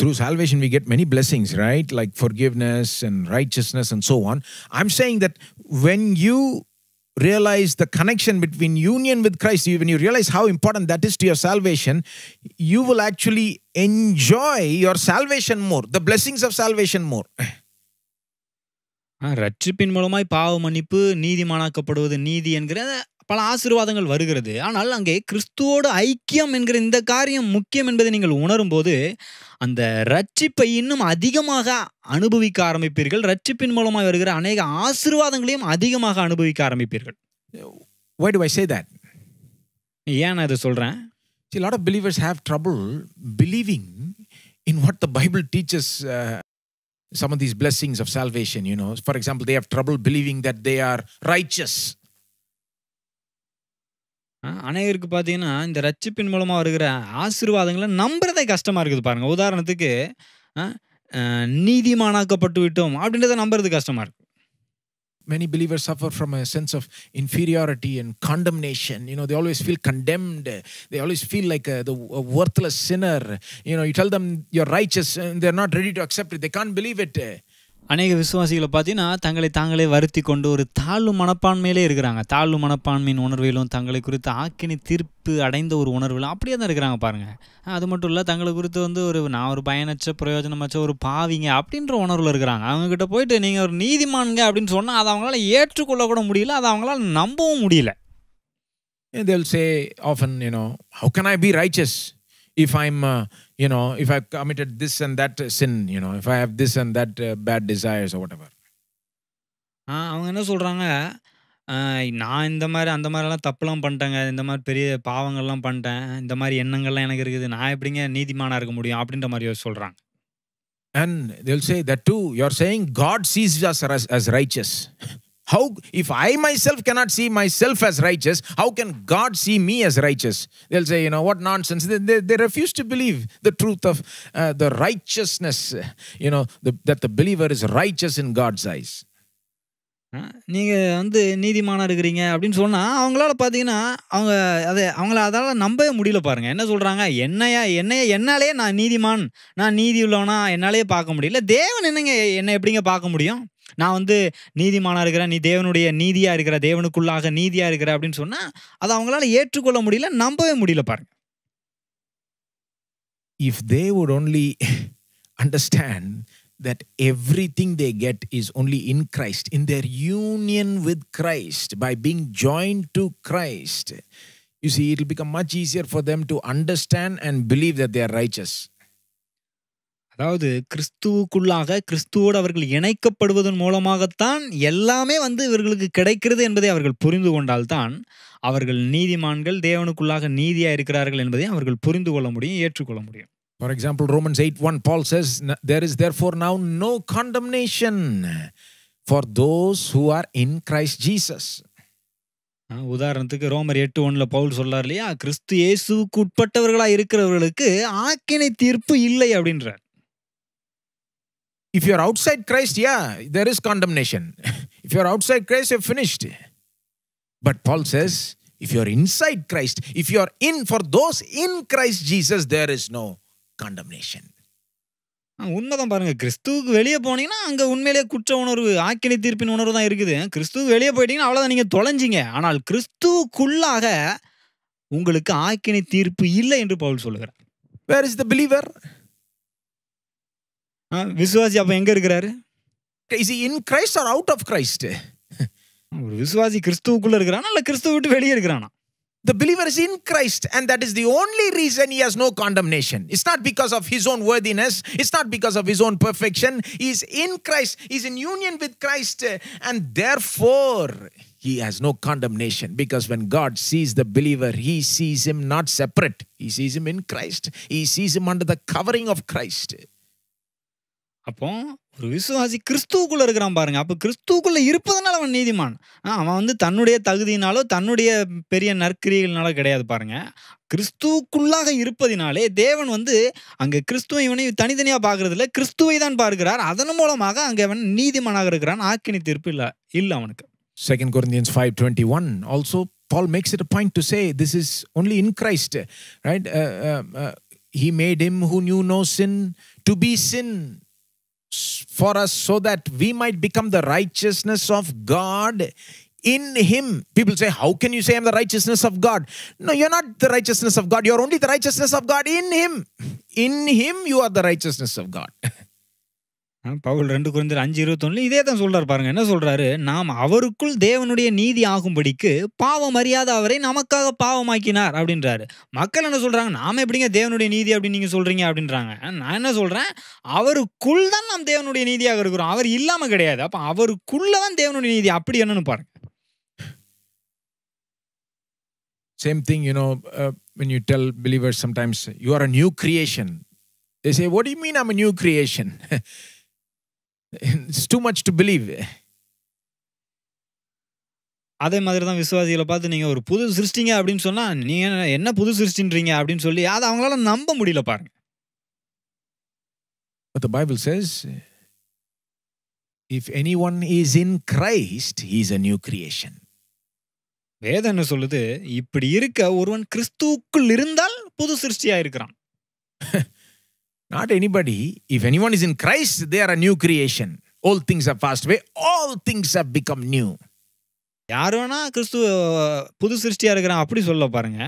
through salvation we get many blessings right like forgiveness and righteousness and so on i'm saying that when you realize the connection between union with christ when you realize how important that is to your salvation you will actually enjoy your salvation more the blessings of salvation more ஆ, ரட்சிப்பின் மூலமாய் பாவ மன்னிப்பு, நீதிமானாக்கப்படுவது நீதி என்கிற பல ஆசீர்வாதங்கள் வருகிறது. ஆனால் அங்கே கிறிஸ்துவோடு ஐக்கியம் என்கிற இந்த காரியம் முக்கியம் என்பதை நீங்கள் உணரும்போது, அந்த ரட்சிப்பை இன்னும் அதிகமாக அனுபவிக்க ஆரம்பிப்பீர்கள். ரட்சிப்பின் மூலமாய் வருகிற அநேக ஆசீர்வாதங்களையும் அதிகமாக அனுபவிக்க ஆரம்பிப்பீர்கள். Why do I say ஏன் நான் இதை சொல்றேன்? See, a lot of believers trouble believing in what the Bible teachers some of these blessings of salvation, you know. For example, they have trouble believing that they are righteous. அநேகருக்கு பார்த்தீங்கன்னா இந்த ரட்சிப்பின் மூலமாக வருகிற ஆசீர்வாதங்களை நம்புறதே கஷ்டமாக இருக்குது பாருங்கள் உதாரணத்துக்கு நீதிமானாக்கப்பட்டு விட்டோம் அப்படின்றத நம்புறது கஷ்டமாக இருக்கு many believers suffer from a sense of inferiority and condemnation. You know, they always feel condemned. They always feel like a, the, a worthless sinner. You know, you tell them you're righteous and they're not ready to accept it. They can't believe it. அநேக விசுவாசிகளை பார்த்தீங்கன்னா தங்களை தாங்களே வருத்தி கொண்டு ஒரு தாழ்வு மனப்பான்மையிலே இருக்கிறாங்க தாழ்வு மனப்பான்மையின் உணர்விலும் தங்களை குறித்து ஆக்கினி தீர்ப்பு அடைந்த ஒரு உணர்வுகளும் அப்படியே தான் இருக்கிறாங்க பாருங்கள் அது மட்டும் இல்லை தங்களை குறித்து வந்து ஒரு நான் ஒரு பயனற்ற பிரயோஜனமாச்ச ஒரு பாவிங்க அப்படின்ற உணர்வில் இருக்கிறாங்க அவங்கக்கிட்ட போயிட்டு நீங்கள் ஒரு நீதிமான்ங்க அப்படின்னு சொன்னால் அதை அவங்களால ஏற்றுக்கொள்ளக்கூட முடியல அதை அவங்களால நம்பவும் முடியல they'll say often you know, can can I be if I'm you know, if I've committed this and that sin, you know, if I have this and that uh, bad desires or whatever. ஆ அவங்க என்ன சொல்கிறாங்க நான் இந்த மாதிரி அந்த மாதிரிலாம் தப்புலாம் பண்ணிட்டேங்க இந்த மாதிரி பெரிய பாவங்கள்லாம் பண்ணிட்டேன் இந்த மாதிரி எண்ணங்கள்லாம் எனக்கு இருக்குது நான் எப்படிங்க நீதிமானாக இருக்க முடியும் அப்படின்ற மாதிரி சொல்கிறாங்க And they'll say that too. You're saying God sees us as, as righteous. How if I myself cannot see myself as righteous how can God see me as righteous till say you know what nonsense the the refuse to believe the truth of the righteousness you know that the believer is righteous in God's eyes நீங்கள் வந்து நீதிமானம் இருக்கிறீங்க அப்படின்னு சொன்னால் அவங்களால பார்த்தீங்கன்னா அவங்க அதை அவங்கள அதால் நம்பவே முடியல பாருங்க என்ன சொல்கிறாங்க என்னையா என்னையே என்னாலேயே நான் நீதிமான் நான் நீதி உள்ளவனா என்னாலேயே பார்க்க முடியல தேவன் என்னங்க என்னை எப்படிங்க பார்க்க முடியும் நான் வந்து நீதிமானாக இருக்கிறேன் நீ தேவனுடைய நீதியாக இருக்கிற தேவனுக்குள்ளாக நீதியாக இருக்கிற அப்படின்னு சொன்னால் அதை அவங்களால ஏற்றுக்கொள்ள முடியல நம்பவே முடியல பாருங்க if they would only understand that everything they get is only in Christ, in their union with Christ, by being joined to Christ. You see, it'll become much easier for them to understand and believe that they are righteous. அதாவது கிறிஸ்துவுக்குள்ளாக கிறிஸ்துவோடு அவர்கள் இணைக்கப்படுவதன் மூலமாகத்தான் எல்லாமே வந்து இவர்களுக்கு கிடைக்கிறது என்பதை அவர்கள் புரிந்து கொண்டால்தான் அவர்கள் நீதிமான்கள் தேவனுக்குள்ளாக நீதியாக இருக்கிறார்கள் என்பதை அவர்கள் புரிந்து கொள்ள முடியும் ஏற்றுக்கொள்ள முடியும் For example, Romans 8 1, Paul says, There is therefore now no condemnation for those who are in Christ Jesus. உதாரணத்துக்கு ரோமர் எட்டு ஒன்ல பவுல் சொல்லார் இல்லையா கிறிஸ்து இயேசுக்கு உட்பட்டவர்களாக இருக்கிறவர்களுக்கு ஆக்கினை தீர்ப்பு இல்லை அப்படின்றார் if you are outside Christ yeah there is condemnation if you are outside Christ you finished but Paul says if you inside Christ if you are in for those in Christ Jesus there is no condemnation உண்மைதான் பாருங்க கிறிஸ்துவுக்கு வெளியே போனீங்கன்னா அங்கே உண்மையிலேயே குற்ற உணர்வு ஆக்கினை தீர்ப்பின் உணர்வு தான் இருக்குது கிறிஸ்துவுக்கு வெளியே போயிட்டீங்கன்னா அவ்வளோதான் நீங்கள் தொலைஞ்சிங்க ஆனால் கிறிஸ்துவுக்குள்ளாக உங்களுக்கு ஆக்கினை தீர்ப்பு இல்லை என்று பவுல் சொல்லுகிறார் வேர் இஸ் த பிலீவர் விசுவாசி அப்ப எங்க இருக்கிறாரு is in Christ or out of Christ ஒரு விசுவாசி கிறிஸ்துவுக்குள்ள இருக்கிறானா இல்ல கிறிஸ்துவ விட்டு வெளியே இருக்கிறானா The believer is in Christ, and that is the only reason he has no condemnation. It's not because of his own worthiness, it's not because of his own perfection. He's in Christ, he's in union with Christ, and therefore he has no condemnation. Because when God sees the believer, he sees him not separate, he sees him in Christ, he sees him under the covering of Christ. அப்போ ஒரு விசுவாசி கிறிஸ்துவுக்குள்ளே இருக்கிறான் பாருங்க அப்போ கிறிஸ்துவுக்குள்ளே இருப்பதனால அவன் நீதிமான் அவன் வந்து தன்னுடைய தகுதியினாலோ தன்னுடைய பெரிய நற்கிரிகளினாலோ கிடையாது பாருங்க கிறிஸ்துவுக்குள்ளாக இருப்பதினாலே தேவன் வந்து அங்கே கிறிஸ்துவை இவனை தனித்தனியாக பார்க்கறது இல்லை கிறிஸ்துவை தான் பார்க்கிறார் அதன் மூலமாக அங்கே அவன் நீதிமானாக இருக்கிறான் ஆக்கினி தீர்ப்பு இல்லை இல்லை அவனுக்கு second Corinthians five twenty one also Paul makes it a point say this is only only in Christ, right? Uh, uh, uh, he made him sin knew no for us so that we might become the righteousness of God in him. People say, How can you say I'm the righteousness of God? No, you're not the righteousness of God. You're only the righteousness of God in him. In him, you are the righteousness of God. பவுல் ரெண்டு குறைந்தர் அஞ்சு இருபத்தொன்னு இதே தான் சொல்றாரு பாருங்க என்ன சொல்றாரு நாம் அவருக்குள் தேவனுடைய நீதி ஆகும்படிக்கு பாவம் அறியாத அவரை நமக்காக பாவமாக்கினார் அப்படின்றாரு மக்கள் என்ன சொல்றாங்க நாம எப்படிங்க தேவனுடைய நீதி அப்படின்னு நீங்க சொல்றீங்க அப்படின்றாங்க நான் என்ன சொல்றேன் அவருக்குள் தான் நாம் தேவனுடைய நீதியாக இருக்கிறோம் அவர் இல்லாம கிடையாது அப்ப அவருக்குள்ள தான் தேவனுடைய நீதி அப்படி என்னன்னு பாருங்க same thing you know when you tell believers sometimes you are a new creation they say what do you mean i'm a new creation it's too much to believe அதே மாதிரி தான் விசுவாசிகளை பார்த்து நீங்கள் ஒரு புது சிருஷ்டிங்க அப்படின்னு சொன்னால் நீங்கள் என்ன புது சிருஷ்டின்றீங்க அப்படின்னு சொல்லி அதை அவங்களால நம்ப முடியல பாருங்க But the Bible says, if anyone is in Christ, he is a new creation. வேதம் என்ன சொல்லுது இப்படி இருக்க ஒருவன் கிறிஸ்துவுக்குள் இருந்தால் புது சிருஷ்டியாக இருக்கிறான் not anybody if any one is in Christ they are a new creation old things have passed away all things have become new யார் வேணா கிறிஸ்துவ புது சிருஷ்டியாக இருக்கிறான் அப்படி சொல்ல பாருங்க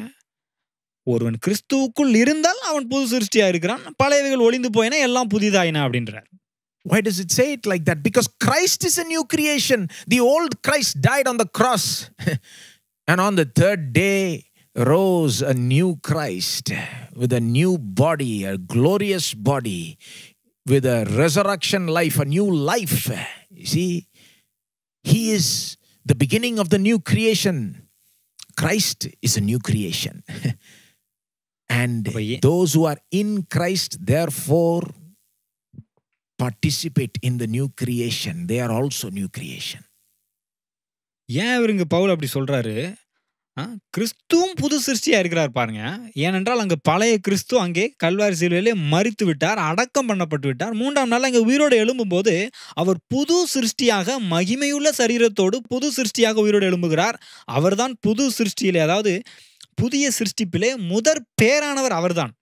ஒருவன் கிறிஸ்துவுக்குள் இருந்தால் அவன் புது சிருஷ்டியாக இருக்கிறான் பழையவைகள் ஒளிந்து போயினா எல்லாம் புதிதாயினா அப்படின்றார் Why does it say it like that? Because Christ is a new creation. The old Christ died on the cross. and on the third day, rose a new Christ with a new body, a glorious body, with a resurrection life, a new life. You see, He is the beginning of the new creation. Christ is a new creation. and those who are in Christ, therefore, participate in the new creation. They are also new creation. ஏன் இவருங்க பவுல் அப்படி சொல்றாரு கிறிஸ்துவும் புது சிருஷ்டியா இருக்கிறார் பாருங்க ஏனென்றால் அங்கே பழைய கிறிஸ்து அங்கே கல்வாரி சிலுவையிலே மறித்து விட்டார் அடக்கம் பண்ணப்பட்டு விட்டார் மூன்றாம் நாள் அங்கே உயிரோடு எழும்பும்போது அவர் புது சிருஷ்டியாக மகிமையுள்ள சரீரத்தோடு புது சிருஷ்டியாக உயிரோடு எழும்புகிறார் அவர்தான் புது சிருஷ்டியிலே அதாவது புதிய சிருஷ்டிப்பிலே முதற் பேரானவர் அவர்தான்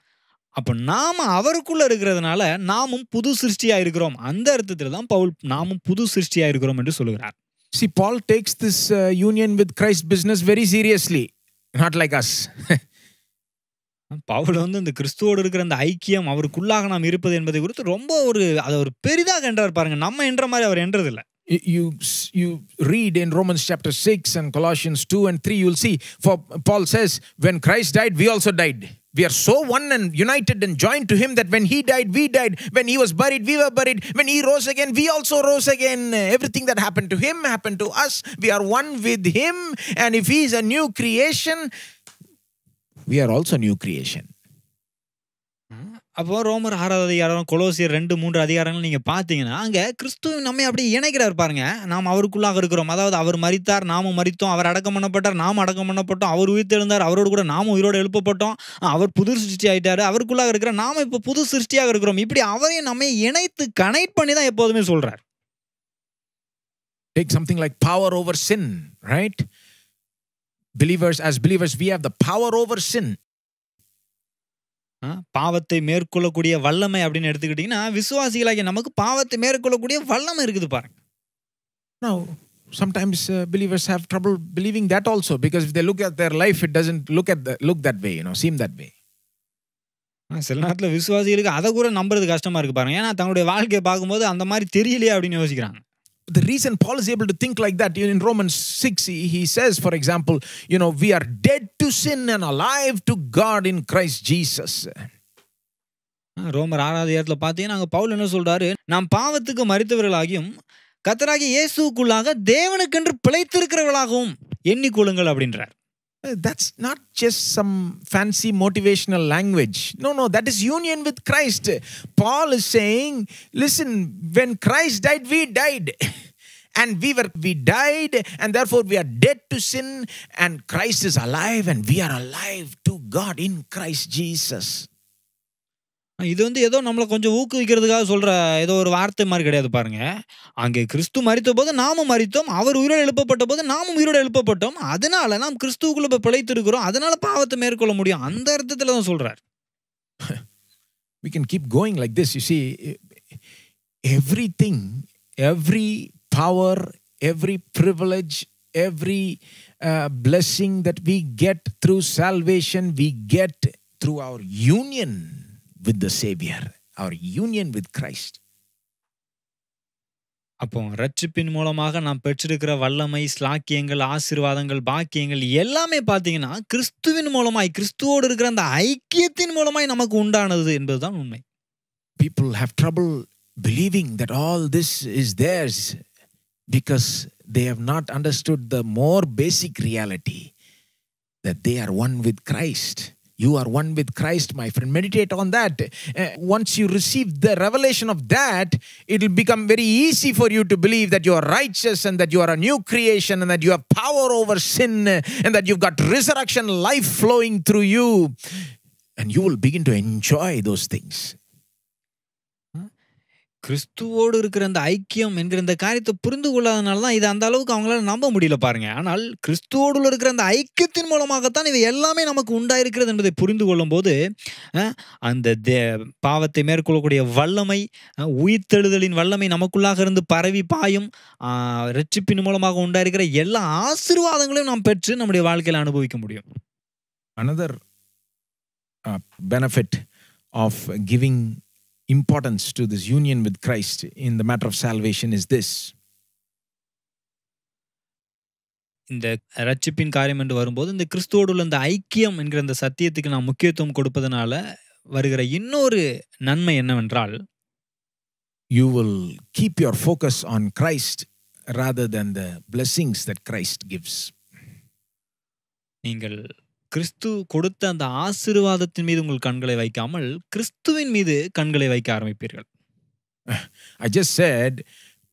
அப்போ நாம் அவருக்குள்ளே இருக்கிறதுனால நாமும் புது சிருஷ்டியாக இருக்கிறோம் அந்த அர்த்தத்தில் தான் பவுல் நாமும் புது சிருஷ்டியாக இருக்கிறோம் என்று சொல்கிறார் See, Paul takes this uh, union with Christ business very seriously, not like us. Pavul வந்து இந்த கிறிஸ்துவோடு இருக்கிற அந்த ஐக்கியம் அவருக்குள்ளாக நாம் இருப்பது என்பதை குறித்து ரொம்ப ஒரு அது ஒரு பெரிதாக என்றார் பாருங்க நம்ம என்ற மாதிரி அவர் என்றதில்லை you you read in Romans chapter 6 and Colossians 2 and 3 you'll see for Paul says when Christ died we also died We are so one and united and joined to Him that when He died, we died. When He was buried, we were buried. When He rose again, we also rose again. Everything that happened to Him happened to us. We are one with Him. And if He is a new creation, we are also new creation. அப்போ ரோமர் ஆறாவது அதிகாரம் கொலோசியர் ரெண்டு மூன்று அதிகாரங்கள் நீங்கள் பார்த்தீங்கன்னா அங்கே கிறிஸ்துவ நம்ம அப்படியே இணைக்கிறார் பாருங்க நாம் அவருக்குள்ளாக இருக்கிறோம் அதாவது அவர் மறித்தார் நாமும் மறித்தோம் அவர் அடக்கம் பண்ணப்பட்டார் நாம் அடக்கம் பண்ணப்பட்டோம் அவர் உயிர்த்தெழுந்தார் அவரோடு கூட நாமும் உயிரோடு எழுப்பப்பட்டோம் அவர் புது சிருஷ்டி ஆகிட்டார் அவருக்குள்ளாக இருக்கிற நாம் இப்போ புது சிருஷ்டியாக இருக்கிறோம் இப்படி அவரையும் நம்ம இணைத்து கனெக்ட் பண்ணி தான் எப்போதுமே சொல்கிறார் take something like power over sin right Believers, as believers we have the power over sin பாவத்தை மேற்கொள்ளக்கூடிய வல்லமை அப்படின்னு எடுத்துக்கிட்டிங்கன்னா விசுவாசிகளாகிய நமக்கு பாவத்தை மேற்கொள்ளக்கூடிய வல்லமை இருக்குது பாருங்க sometimes sometimes uh, believers believing that also because also they look at their life it life, it doesn't look at the, look that way, you know, seem சில நேரத்தில் விசுவாசிகளுக்கு அதை கூட நம்புறது கஷ்டமாக இருக்கு பாருங்க ஏன்னா தங்களுடைய வாழ்க்கையை பார்க்கும்போது அந்த மாதிரி தெரியலையே அப்படின்னு யோசிக்கிறாங்க the reason Paul is able to think like that in Romans 6, he, he says, for example, you know, we are dead to sin and alive to God in Christ Jesus. ரோமர் ஆறாவது இடத்துல பார்த்தீங்கன்னா நாங்கள் பவுல் என்ன சொல்றாரு நாம் பாவத்துக்கு மறித்தவர்களாகியும் கத்தராகி இயேசுக்குள்ளாக தேவனுக்கென்று பிழைத்திருக்கிறவர்களாகவும் எண்ணிக்கொள்ளுங்கள் அப்படின்றார் Uh, that's not just some fancy motivational language. No, no, that is union with Christ. Paul is saying, listen, when Christ died, we died. and we were we died and therefore we are dead to sin and Christ is alive and we are alive to God in Christ Jesus இது வந்து ஏதோ நம்மளை கொஞ்சம் ஊக்குவிக்கிறதுக்காக சொல்ற ஏதோ ஒரு வார்த்தை மாதிரி கிடையாது பாருங்க அங்கே கிறிஸ்து மறித்த போது நாமும் மறித்தோம் அவர் உயிரோடு எழுப்பப்பட்ட போது நாமும் உயிரோடு எழுப்பப்பட்டோம் அதனால நாம் கிறிஸ்துவுக்குள்ள இப்போ பிழைத்திருக்கிறோம் அதனால பாவத்தை மேற்கொள்ள முடியும் அந்த அர்த்தத்தில் தான் சொல்றார் we can keep going like this you see everything every power every privilege every blessing that we get through salvation we get through our union with the saviour our union with Christ அப்போ ரட்சிப்பின் மூலமாக நாம் பெற்றிருக்கிற வல்லமை ஸ்லாக்கியங்கள் ஆசீர்வாதங்கள் பாக்கியங்கள் எல்லாமே பார்த்தீங்கன்னா கிறிஸ்துவின் மூலமாய் கிறிஸ்துவோடு இருக்கிற அந்த ஐக்கியத்தின் மூலமாய் நமக்கு உண்டானது என்பதுதான் உண்மை people have trouble believing that all this is theirs because they have not understood the more basic reality that they are one with Christ You are one with Christ, my friend. Meditate on that. Uh, once you receive the revelation of that, it will become very easy for you to believe that you are righteous and that you are a new creation and that you have power over sin and that you've got resurrection life flowing through you. And you will begin to enjoy those things. கிறிஸ்துவோடு இருக்கிற அந்த ஐக்கியம் என்கிற இந்த காரியத்தை புரிந்து கொள்ளாதனால தான் இது அந்த அளவுக்கு அவங்களால நம்ப முடியல பாருங்க ஆனால் கிறிஸ்துவோடு இருக்கிற அந்த ஐக்கியத்தின் மூலமாகத்தான் இவை எல்லாமே நமக்கு உண்டாயிருக்கிறது என்பதை புரிந்து கொள்ளும் போது அந்த தே பாவத்தை மேற்கொள்ளக்கூடிய வல்லமை உயிர்த்தெழுதலின் வல்லமை நமக்குள்ளாக இருந்து பரவி பாயும் ரட்சிப்பின் மூலமாக உண்டாயிருக்கிற எல்லா ஆசீர்வாதங்களையும் நாம் பெற்று நம்முடைய வாழ்க்கையில் அனுபவிக்க முடியும் another benefit of giving importance to this union with Christ in the matter of salvation is this. இந்த ரட்சிப்பின் காரியம் என்று வரும்போது இந்த கிறிஸ்துவோடு உள்ள இந்த ஐக்கியம் என்கிற அந்த சத்தியத்துக்கு நான் முக்கியத்துவம் கொடுப்பதனால வருகிற இன்னொரு நன்மை என்னவென்றால் you will keep your focus on Christ rather than the blessings that Christ gives நீங்கள் கிறிஸ்து கொடுத்த அந்த ஆசிர்வாதத்தின் மீது உங்கள் கண்களை வைக்காமல் கிறிஸ்துவின் மீது கண்களை வைக்க ஆரம்பிப்பீர்கள் I just said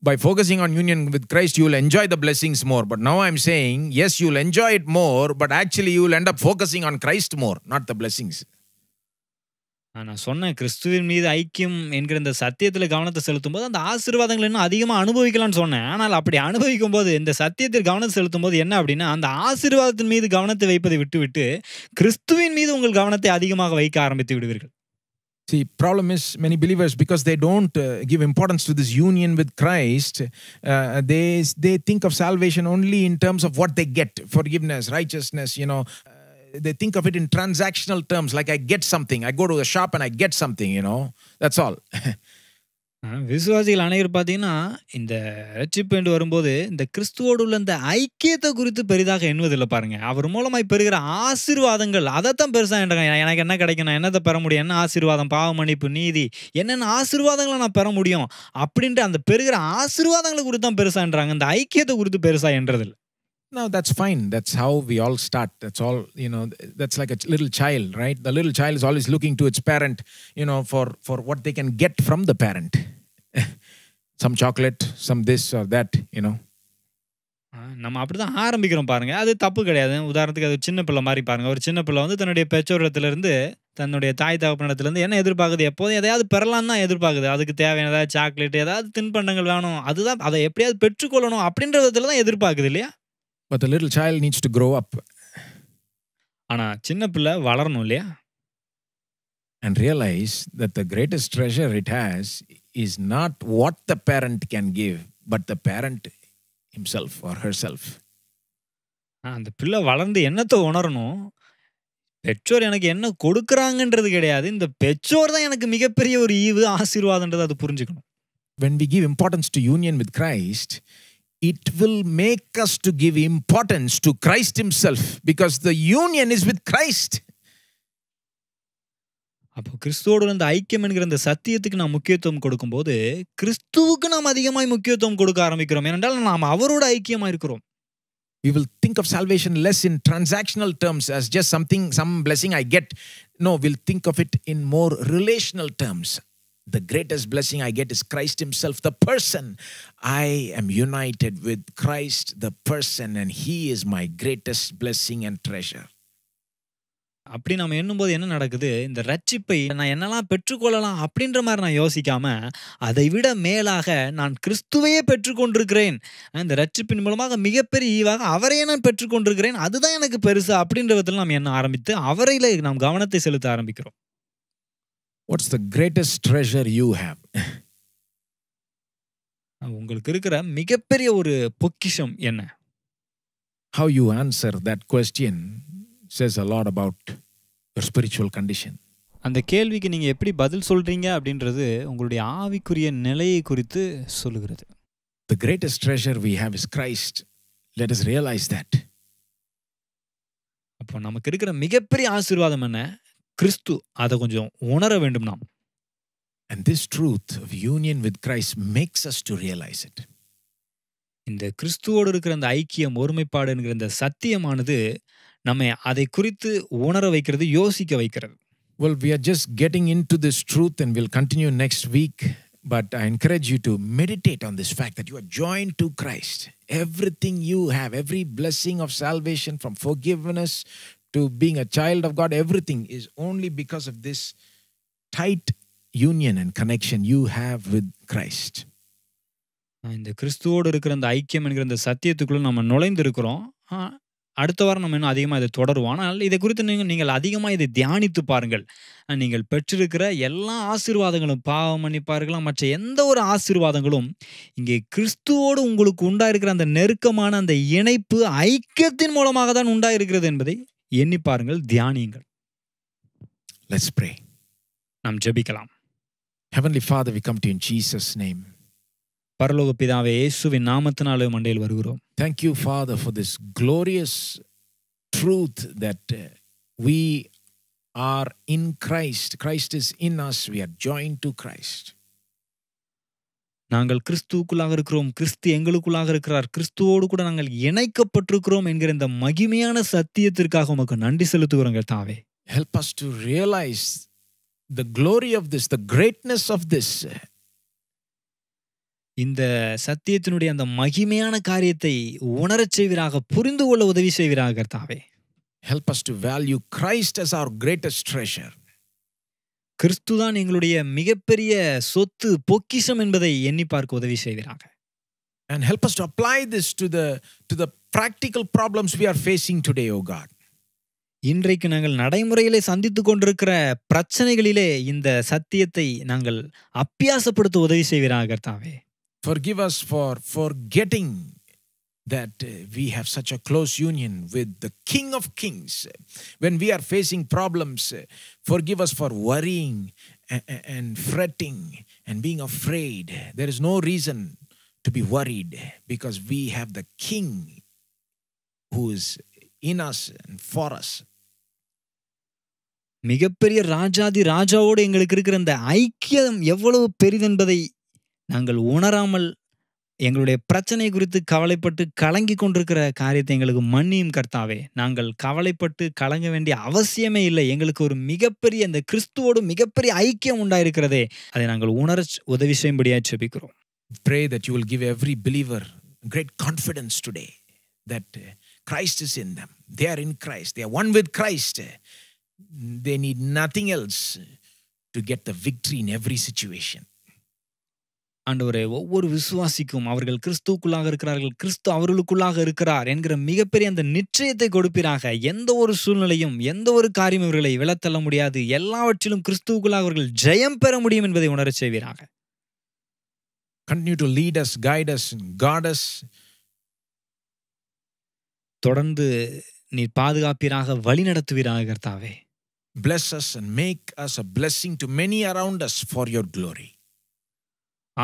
by focusing on union with Christ you will enjoy the blessings more but no I'm saying yes you will enjoy it more but actually you will end up focusing on Christ more not the blessings நான் சொன்னேன் கிறிஸ்துவின் மீது ஐக்கியம் என்கிற இந்த சத்தியத்தில் கவனத்தை செலுத்தும் போது அந்த ஆசீர்வாதங்கள் இன்னும் அதிகமாக அனுபவிக்கலாம்னு சொன்னேன். ஆனால் அப்படி அனுபவிக்கும் போது இந்த சத்தியத்தில் கவனம் செலுத்தும்போது என்ன அப்படின்னா அந்த ஆசீர்வாதத்தின் மீது கவனத்தை வைப்பதை விட்டுவிட்டு, கிறிஸ்துவின் மீது உங்கள் கவனத்தை அதிகமாக வைக்க ஆரம்பித்து விடுவீர்கள். See, problem is many believers because they don't uh, give importance to this union with Christ. Uh, they they think of salvation only in terms of what they get, forgiveness, righteousness, you know, they think of it in transactional terms like i get something i go to the shop and i get something you know that's all விசுவாசிகள் அனைவரும் பார்த்தீங்கன்னா இந்த ரட்சிப்பேண்டு வரும்போது இந்த கிறிஸ்துவோடு உள்ள இந்த ஐக்கியத்தை குறித்து பெரிதாக எண்ணுவதில்லை பாருங்க அவர் மூலமாக பெறுகிற ஆசீர்வாதங்கள் அதைத்தான் பெருசாக என்றாங்க எனக்கு என்ன கிடைக்கணும் என்னத்தை பெற முடியும் என்ன ஆசீர்வாதம் பாவ மன்னிப்பு நீதி என்னென்ன ஆசீர்வாதங்களை நான் பெற முடியும் அப்படின்ட்டு அந்த பெறுகிற ஆசீர்வாதங்களை குறித்து தான் பெருசாகன்றாங்க இந்த ஐக்கியத்தை குறித்து பெருசாக என்றதில்லை No, that's fine. That's how we all start. That's all, you know, that's like a little child, right? The little child is always looking to its parent, you know, for, for what they can get from the parent. some chocolate, some this or that, you know. நம்ம அப்படி தான் ஆரம்பிக்கிறோம் பாருங்க அது தப்பு கிடையாது உதாரணத்துக்கு அது சின்ன பிள்ளை மாதிரி பாருங்க ஒரு சின்ன பிள்ளை வந்து தன்னுடைய பெற்றோரத்திலிருந்து தன்னுடைய தாய் தகப்பனிடத்துலேருந்து என்ன எதிர்பார்க்குது எப்போதும் எதையாவது பெறலாம் தான் எதிர்பார்க்குது அதுக்கு தேவையான ஏதாவது சாக்லேட் ஏதாவது தின்பண்டங்கள் வேணும் அதுதான் அதை எப்படியாவது பெற்றுக்கொள்ளணும் அப்படின்ற விதத்துல தான் எதிர்பார்க்குது இல்லையா but the little child needs to grow up ஆனால் சின்ன பிள்ளை வளரணும் இல்லையா and realise that the greatest treasure it has is not what the parent can give but the parent himself or herself அந்த பிள்ளை வளர்ந்து என்னத்தை உணரணும் பெற்றோர் எனக்கு என்ன கொடுக்குறாங்கன்றது கிடையாது இந்த பெற்றோர் தான் எனக்கு மிகப்பெரிய ஒரு ஈவு ஆசீர்வாதன்றது அது புரிஞ்சுக்கணும் when we give importance to union with Christ it will make us to give importance to Christ himself because the union is with Christ. அப்போ கிறிஸ்துவோட இந்த ஐக்கியம் என்கிற இந்த சத்தியத்துக்கு நாம் முக்கியத்துவம் கொடுக்கும்போது கிறிஸ்துவுக்கு நாம் அதிகமாய் முக்கியத்துவம் கொடுக்க ஆரம்பிக்கிறோம் ஏனென்றால் நாம் அவரோட ஐக்கியமாக இருக்கிறோம் we will think of salvation less in transactional terms as just something, some blessing I get. No, we'll think of it in more relational terms. the greatest blessing I get is Christ Himself, the person. I am united with Christ, the person, and He is my greatest blessing and treasure. அப்படி நம்ம எண்ணும்போது என்ன நடக்குது இந்த ரட்சிப்பை நான் என்னெல்லாம் பெற்றுக்கொள்ளலாம் அப்படின்ற மாதிரி நான் யோசிக்காம அதை விட மேலாக நான் கிறிஸ்துவையே பெற்றுக்கொண்டிருக்கிறேன் இந்த ரட்சிப்பின் மூலமாக மிகப்பெரிய ஈவாக அவரையே நான் பெற்றுக்கொண்டிருக்கிறேன் அதுதான் எனக்கு பெருசு அப்படின்ற விதத்தில் நாம் என்ன ஆரம்பித்து அவரையில் நாம் கவனத்தை செலுத்த ஆரம்பிக்கிறோம் what's the greatest treasure you have உங்களுக்கு இருக்கிற மிகப்பெரிய ஒரு பொக்கிஷம் என்ன how you answer that question says a lot about your spiritual condition அந்த கேள்விக்கு நீங்கள் எப்படி பதில் சொல்கிறீங்க அப்படின்றது உங்களுடைய ஆவிக்குரிய நிலையை குறித்து சொல்லுகிறது the greatest treasure we have is Christ let us realise that அப்போ நமக்கு இருக்கிற மிகப்பெரிய ஆசீர்வாதம் என்ன And this truth of union with Christ makes us to realize it. இந்த கிறிஸ்துவோடு இருக்கிற அந்த ஐக்கியம் ஒருமைப்பாடு என்கிற இந்த சத்தியமானது நம்மை அதை குறித்து உணர வைக்கிறது யோசிக்க வைக்கிறது Well, we are just getting into this truth and we'll continue next week. But I encourage you to meditate on this fact that you are joined to Christ. Everything you have, every blessing of salvation from forgiveness to being a child of God, everything is only because of this tight union and connection you have with Christ. இந்த கிறிஸ்துவோடு இருக்கிற அந்த ஐக்கியம் என்கிற இந்த சத்தியத்துக்குள்ளே நம்ம நுழைந்திருக்கிறோம் அடுத்த வாரம் நம்ம இன்னும் அதிகமாக இதை தொடருவோம் ஆனால் இதை குறித்து நீங்கள் நீங்கள் அதிகமாக இதை தியானித்து பாருங்கள் நீங்கள் பெற்றிருக்கிற எல்லா ஆசீர்வாதங்களும் பாவம் பண்ணிப்பார்களாம் மற்ற எந்த ஒரு ஆசீர்வாதங்களும் இங்கே கிறிஸ்துவோடு உங்களுக்கு உண்டாயிருக்கிற அந்த நெருக்கமான அந்த இணைப்பு ஐக்கியத்தின் மூலமாக தான் உண்டாயிருக்கிறது என்பதை தியானியுங்கள் Let's pray. நாம் ஜெபிக்கலாம். Heavenly Father, we come to you in Jesus' name. பரலோக பிதாவே இயேசுவின் நாமத்தினாலே மண்டையில் வருகிறோம். Thank you, Father, for this glorious truth that uh, we are in Christ. Christ is in us. We are joined to Christ. நாங்கள் கிறிஸ்துவுக்குள்ளாக இருக்கிறோம் கிறிஸ்து எங்களுக்குள்ளாக இருக்கிறார் கிறிஸ்துவோடு கூட நாங்கள் இணைக்கப்பட்டிருக்கிறோம் என்கிற இந்த மகிமையான சத்தியத்திற்காக உமக்கு நன்றி செலுத்துகிறோங்க தாவே help us to realise the glory of this the greatness of this இந்த சத்தியத்தினுடைய அந்த மகிமையான காரியத்தை உணரச் செய்வீராக புரிந்து கொள்ள உதவி செய்வீராக தாவே help us to value Christ as our greatest treasure கிறிஸ்து தான் எங்களுடைய மிகப்பெரிய சொத்து பொக்கிஷம் என்பதை எண்ணி பார்க்க உதவி செய்கிறாங்க and help us to apply this to the to the practical problems we are facing today oh god இன்றைக்கு நாங்கள் நடைமுறையிலே சந்தித்து கொண்டிருக்கிற பிரச்சனைகளிலே இந்த சத்தியத்தை நாங்கள் அப்பியாசப்படுத்த உதவி செய்வீராக தாவே forgive us for forgetting that uh, we have such a close union with the King of Kings. When we are facing problems, uh, forgive us for worrying and fretting and being afraid. There is no reason to be worried because we have the King who is in us and for us. மிகப்பெரிய ராஜாதி ராஜாவோடு எங்களுக்கு இருக்கிற அந்த ஐக்கியம் எவ்வளவு பெரிதென்பதை நாங்கள் உணராமல் எங்களுடைய பிரச்சனை குறித்து கவலைப்பட்டு கலங்கி கொண்டிருக்கிற காரியத்தை எங்களுக்கு மன்னியும் கர்த்தாவே நாங்கள் கவலைப்பட்டு கலங்க வேண்டிய அவசியமே இல்லை எங்களுக்கு ஒரு மிகப்பெரிய அந்த கிறிஸ்துவோடு மிகப்பெரிய ஐக்கியம் உண்டாயிருக்கிறதே அதை நாங்கள் உணர உதவி செய்யும்படியாக செபிக்கிறோம் Pray that you will give every believer great confidence today that Christ is in them. They are in Christ. They are one with Christ. They need nothing else to get the victory in every situation. ஆண்டவரே ஒவ்வொரு விசுவாசிக்கும் அவர்கள் கிறிஸ்துக்குள்ளாக இருக்கிறார்கள் கிறிஸ்து அவர்களுக்குள்ளாக இருக்கிறார் என்கிற மிகப்பெரிய அந்த நிச்சயத்தை கொடுப்பீராக எந்த ஒரு சூழ்நிலையும் எந்த ஒரு காரியம் இவர்களை விளத்தள்ள முடியாது எல்லாவற்றிலும் கிறிஸ்துக்குள்ளாக அவர்கள் ஜெயம் பெற முடியும் என்பதை உணரச் செய்வீராக டு தொடர்ந்து நீர் பாதுகாப்பீராக வழி நடத்துவீராக கர்த்தாவே bless us and make us a blessing to many around us for your glory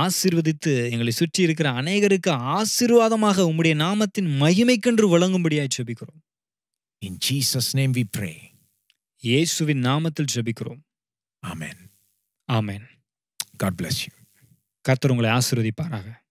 ஆசிர்வதித்து எங்களை சுற்றி இருக்கிற அநேகருக்கு ஆசீர்வாதமாக உம்முடைய நாமத்தின் மகிமைக்கென்று வழங்கும்படியாய் ஜபிக்கிறோம் in Jesus name we pray இயேசுவின் நாமத்தில் ஜபிக்கிறோம் ஆமேன் ஆமேன் காட் பிளஸ் யூ கர்த்தர் உங்களை ஆசீர்வதிப்பாராக